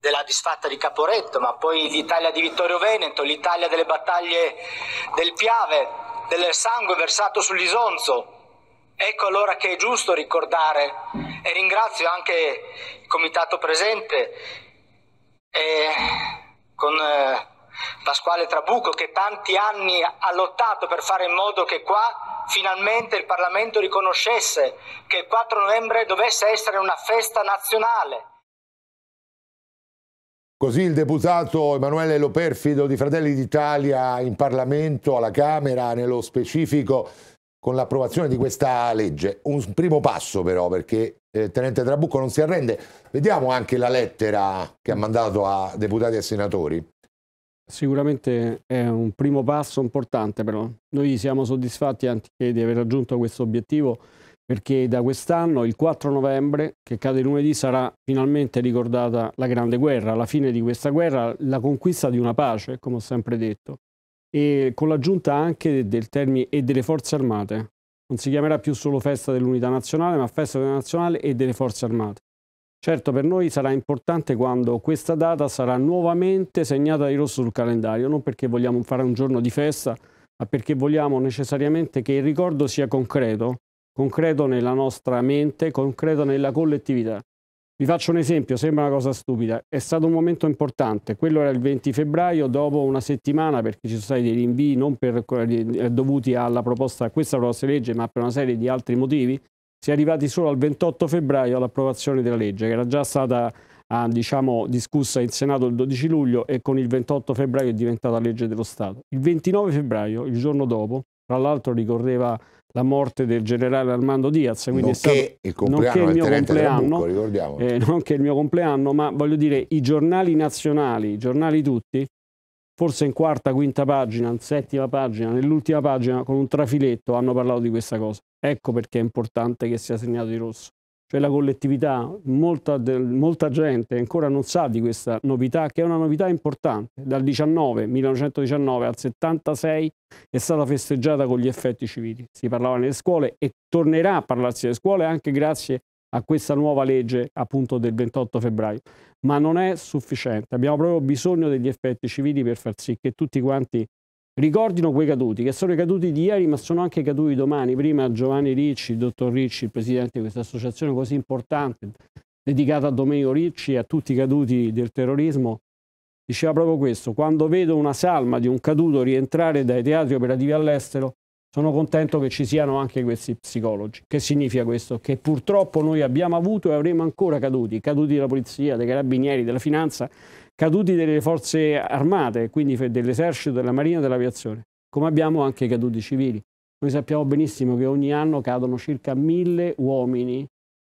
della disfatta di Caporetto, ma poi l'Italia di Vittorio Veneto, l'Italia delle battaglie del Piave, del sangue versato sull'Isonzo Ecco allora che è giusto ricordare e ringrazio anche il comitato presente eh, con eh, Pasquale Trabuco che tanti anni ha lottato per fare in modo che qua finalmente il Parlamento riconoscesse che il 4 novembre dovesse essere una festa nazionale. Così il deputato Emanuele Loperfido di Fratelli d'Italia in Parlamento, alla Camera, nello specifico con l'approvazione di questa legge. Un primo passo però perché eh, il Tenente Trabucco non si arrende. Vediamo anche la lettera che ha mandato a deputati e senatori. Sicuramente è un primo passo importante però. Noi siamo soddisfatti anche di aver raggiunto questo obiettivo perché da quest'anno, il 4 novembre, che cade lunedì, sarà finalmente ricordata la Grande Guerra, la fine di questa guerra, la conquista di una pace, come ho sempre detto e con l'aggiunta anche del termine e delle forze armate. Non si chiamerà più solo festa dell'unità nazionale, ma festa della nazionale e delle forze armate. Certo per noi sarà importante quando questa data sarà nuovamente segnata di rosso sul calendario, non perché vogliamo fare un giorno di festa, ma perché vogliamo necessariamente che il ricordo sia concreto, concreto nella nostra mente, concreto nella collettività. Vi faccio un esempio, sembra una cosa stupida, è stato un momento importante, quello era il 20 febbraio, dopo una settimana perché ci sono stati dei rinvii non per, eh, dovuti alla proposta, a questa proposta di legge ma per una serie di altri motivi, si è arrivati solo al 28 febbraio all'approvazione della legge che era già stata ah, diciamo, discussa in Senato il 12 luglio e con il 28 febbraio è diventata legge dello Stato. Il 29 febbraio, il giorno dopo, tra l'altro ricorreva la morte del generale Armando Diaz, quindi nonché è stato, il compleanno nonché il mio compleanno, Bucco, eh, nonché il mio compleanno, ma voglio dire i giornali nazionali, i giornali tutti, forse in quarta, quinta pagina, in settima pagina, nell'ultima pagina con un trafiletto hanno parlato di questa cosa. Ecco perché è importante che sia segnato di rosso cioè la collettività, molta, del, molta, gente ancora non sa di questa novità, che è una novità importante. Dal 19, 1919 al 76 è stata festeggiata con gli effetti civili. Si parlava nelle scuole e tornerà a parlarsi nelle scuole anche grazie a questa nuova legge appunto del 28 febbraio. Ma non è sufficiente, abbiamo proprio bisogno degli effetti civili per far sì che tutti quanti ricordino quei caduti, che sono i caduti di ieri ma sono anche i caduti domani. Prima Giovanni Ricci, il dottor Ricci, il presidente di questa associazione così importante, dedicata a Domenico Ricci e a tutti i caduti del terrorismo, diceva proprio questo, quando vedo una salma di un caduto rientrare dai teatri operativi all'estero, sono contento che ci siano anche questi psicologi. Che significa questo? Che purtroppo noi abbiamo avuto e avremo ancora caduti, caduti della polizia, dei carabinieri, della finanza, caduti delle forze armate, quindi dell'esercito, della marina, e dell'aviazione, come abbiamo anche caduti civili. Noi sappiamo benissimo che ogni anno cadono circa mille uomini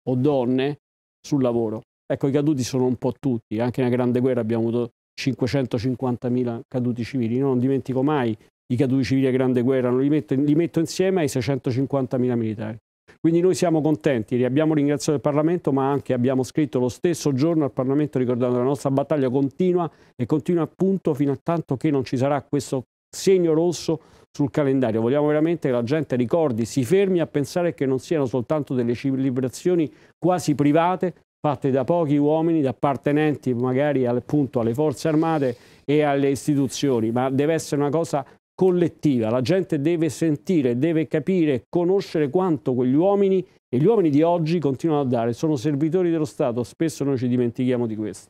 o donne sul lavoro. Ecco, i caduti sono un po' tutti, anche nella Grande Guerra abbiamo avuto 550.000 caduti civili. Io non dimentico mai i caduti civili a Grande Guerra, li metto, li metto insieme ai 650.000 militari. Quindi noi siamo contenti, abbiamo ringraziato il Parlamento, ma anche abbiamo scritto lo stesso giorno al Parlamento ricordando che la nostra battaglia continua e continua appunto fino a tanto che non ci sarà questo segno rosso sul calendario. Vogliamo veramente che la gente ricordi, si fermi a pensare che non siano soltanto delle celebrazioni quasi private fatte da pochi uomini, da appartenenti magari appunto alle forze armate e alle istituzioni, ma deve essere una cosa collettiva, la gente deve sentire, deve capire, conoscere quanto quegli uomini e gli uomini di oggi continuano a dare, sono servitori dello Stato, spesso noi ci dimentichiamo di questo.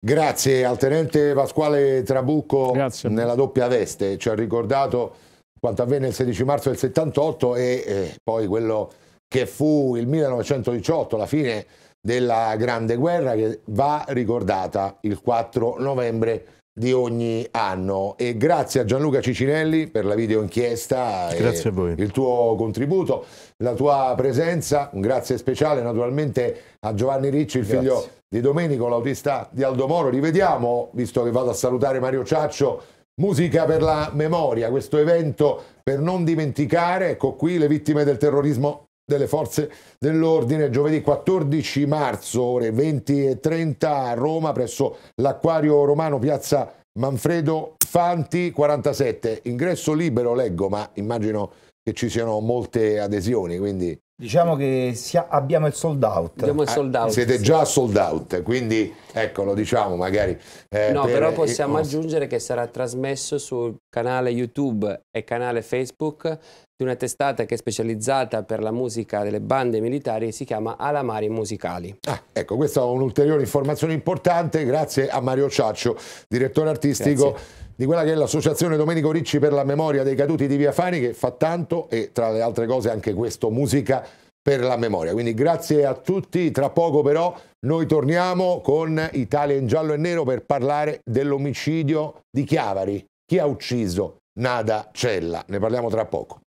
Grazie al tenente Pasquale Trabucco Grazie. nella doppia veste, ci ha ricordato quanto avvenne il 16 marzo del 78 e eh, poi quello che fu il 1918, la fine della Grande Guerra che va ricordata il 4 novembre di ogni anno e grazie a Gianluca Cicinelli per la video inchiesta grazie a voi. il tuo contributo, la tua presenza, un grazie speciale naturalmente a Giovanni Ricci, il grazie. figlio di Domenico, l'autista di Aldo Moro. Rivediamo, visto che vado a salutare Mario Ciaccio, Musica per la memoria, questo evento per non dimenticare, ecco qui le vittime del terrorismo delle forze dell'ordine giovedì 14 marzo ore 20 e 30 a Roma presso l'acquario Romano Piazza Manfredo Fanti 47 ingresso libero leggo ma immagino che ci siano molte adesioni quindi Diciamo che abbiamo il sold out. Abbiamo Il eh, sold out. Eh, siete già sold out, quindi ecco, lo diciamo magari. Eh, no, per... però possiamo aggiungere che sarà trasmesso sul canale YouTube e canale Facebook di una testata che è specializzata per la musica delle bande militari e si chiama Alamari Musicali. Ah, ecco, questa è un'ulteriore informazione importante, grazie a Mario Ciaccio, direttore artistico. Grazie di quella che è l'associazione Domenico Ricci per la memoria dei caduti di Via Fani che fa tanto e tra le altre cose anche questo musica per la memoria. Quindi grazie a tutti, tra poco però noi torniamo con Italia in giallo e nero per parlare dell'omicidio di Chiavari. Chi ha ucciso Nada Cella? Ne parliamo tra poco.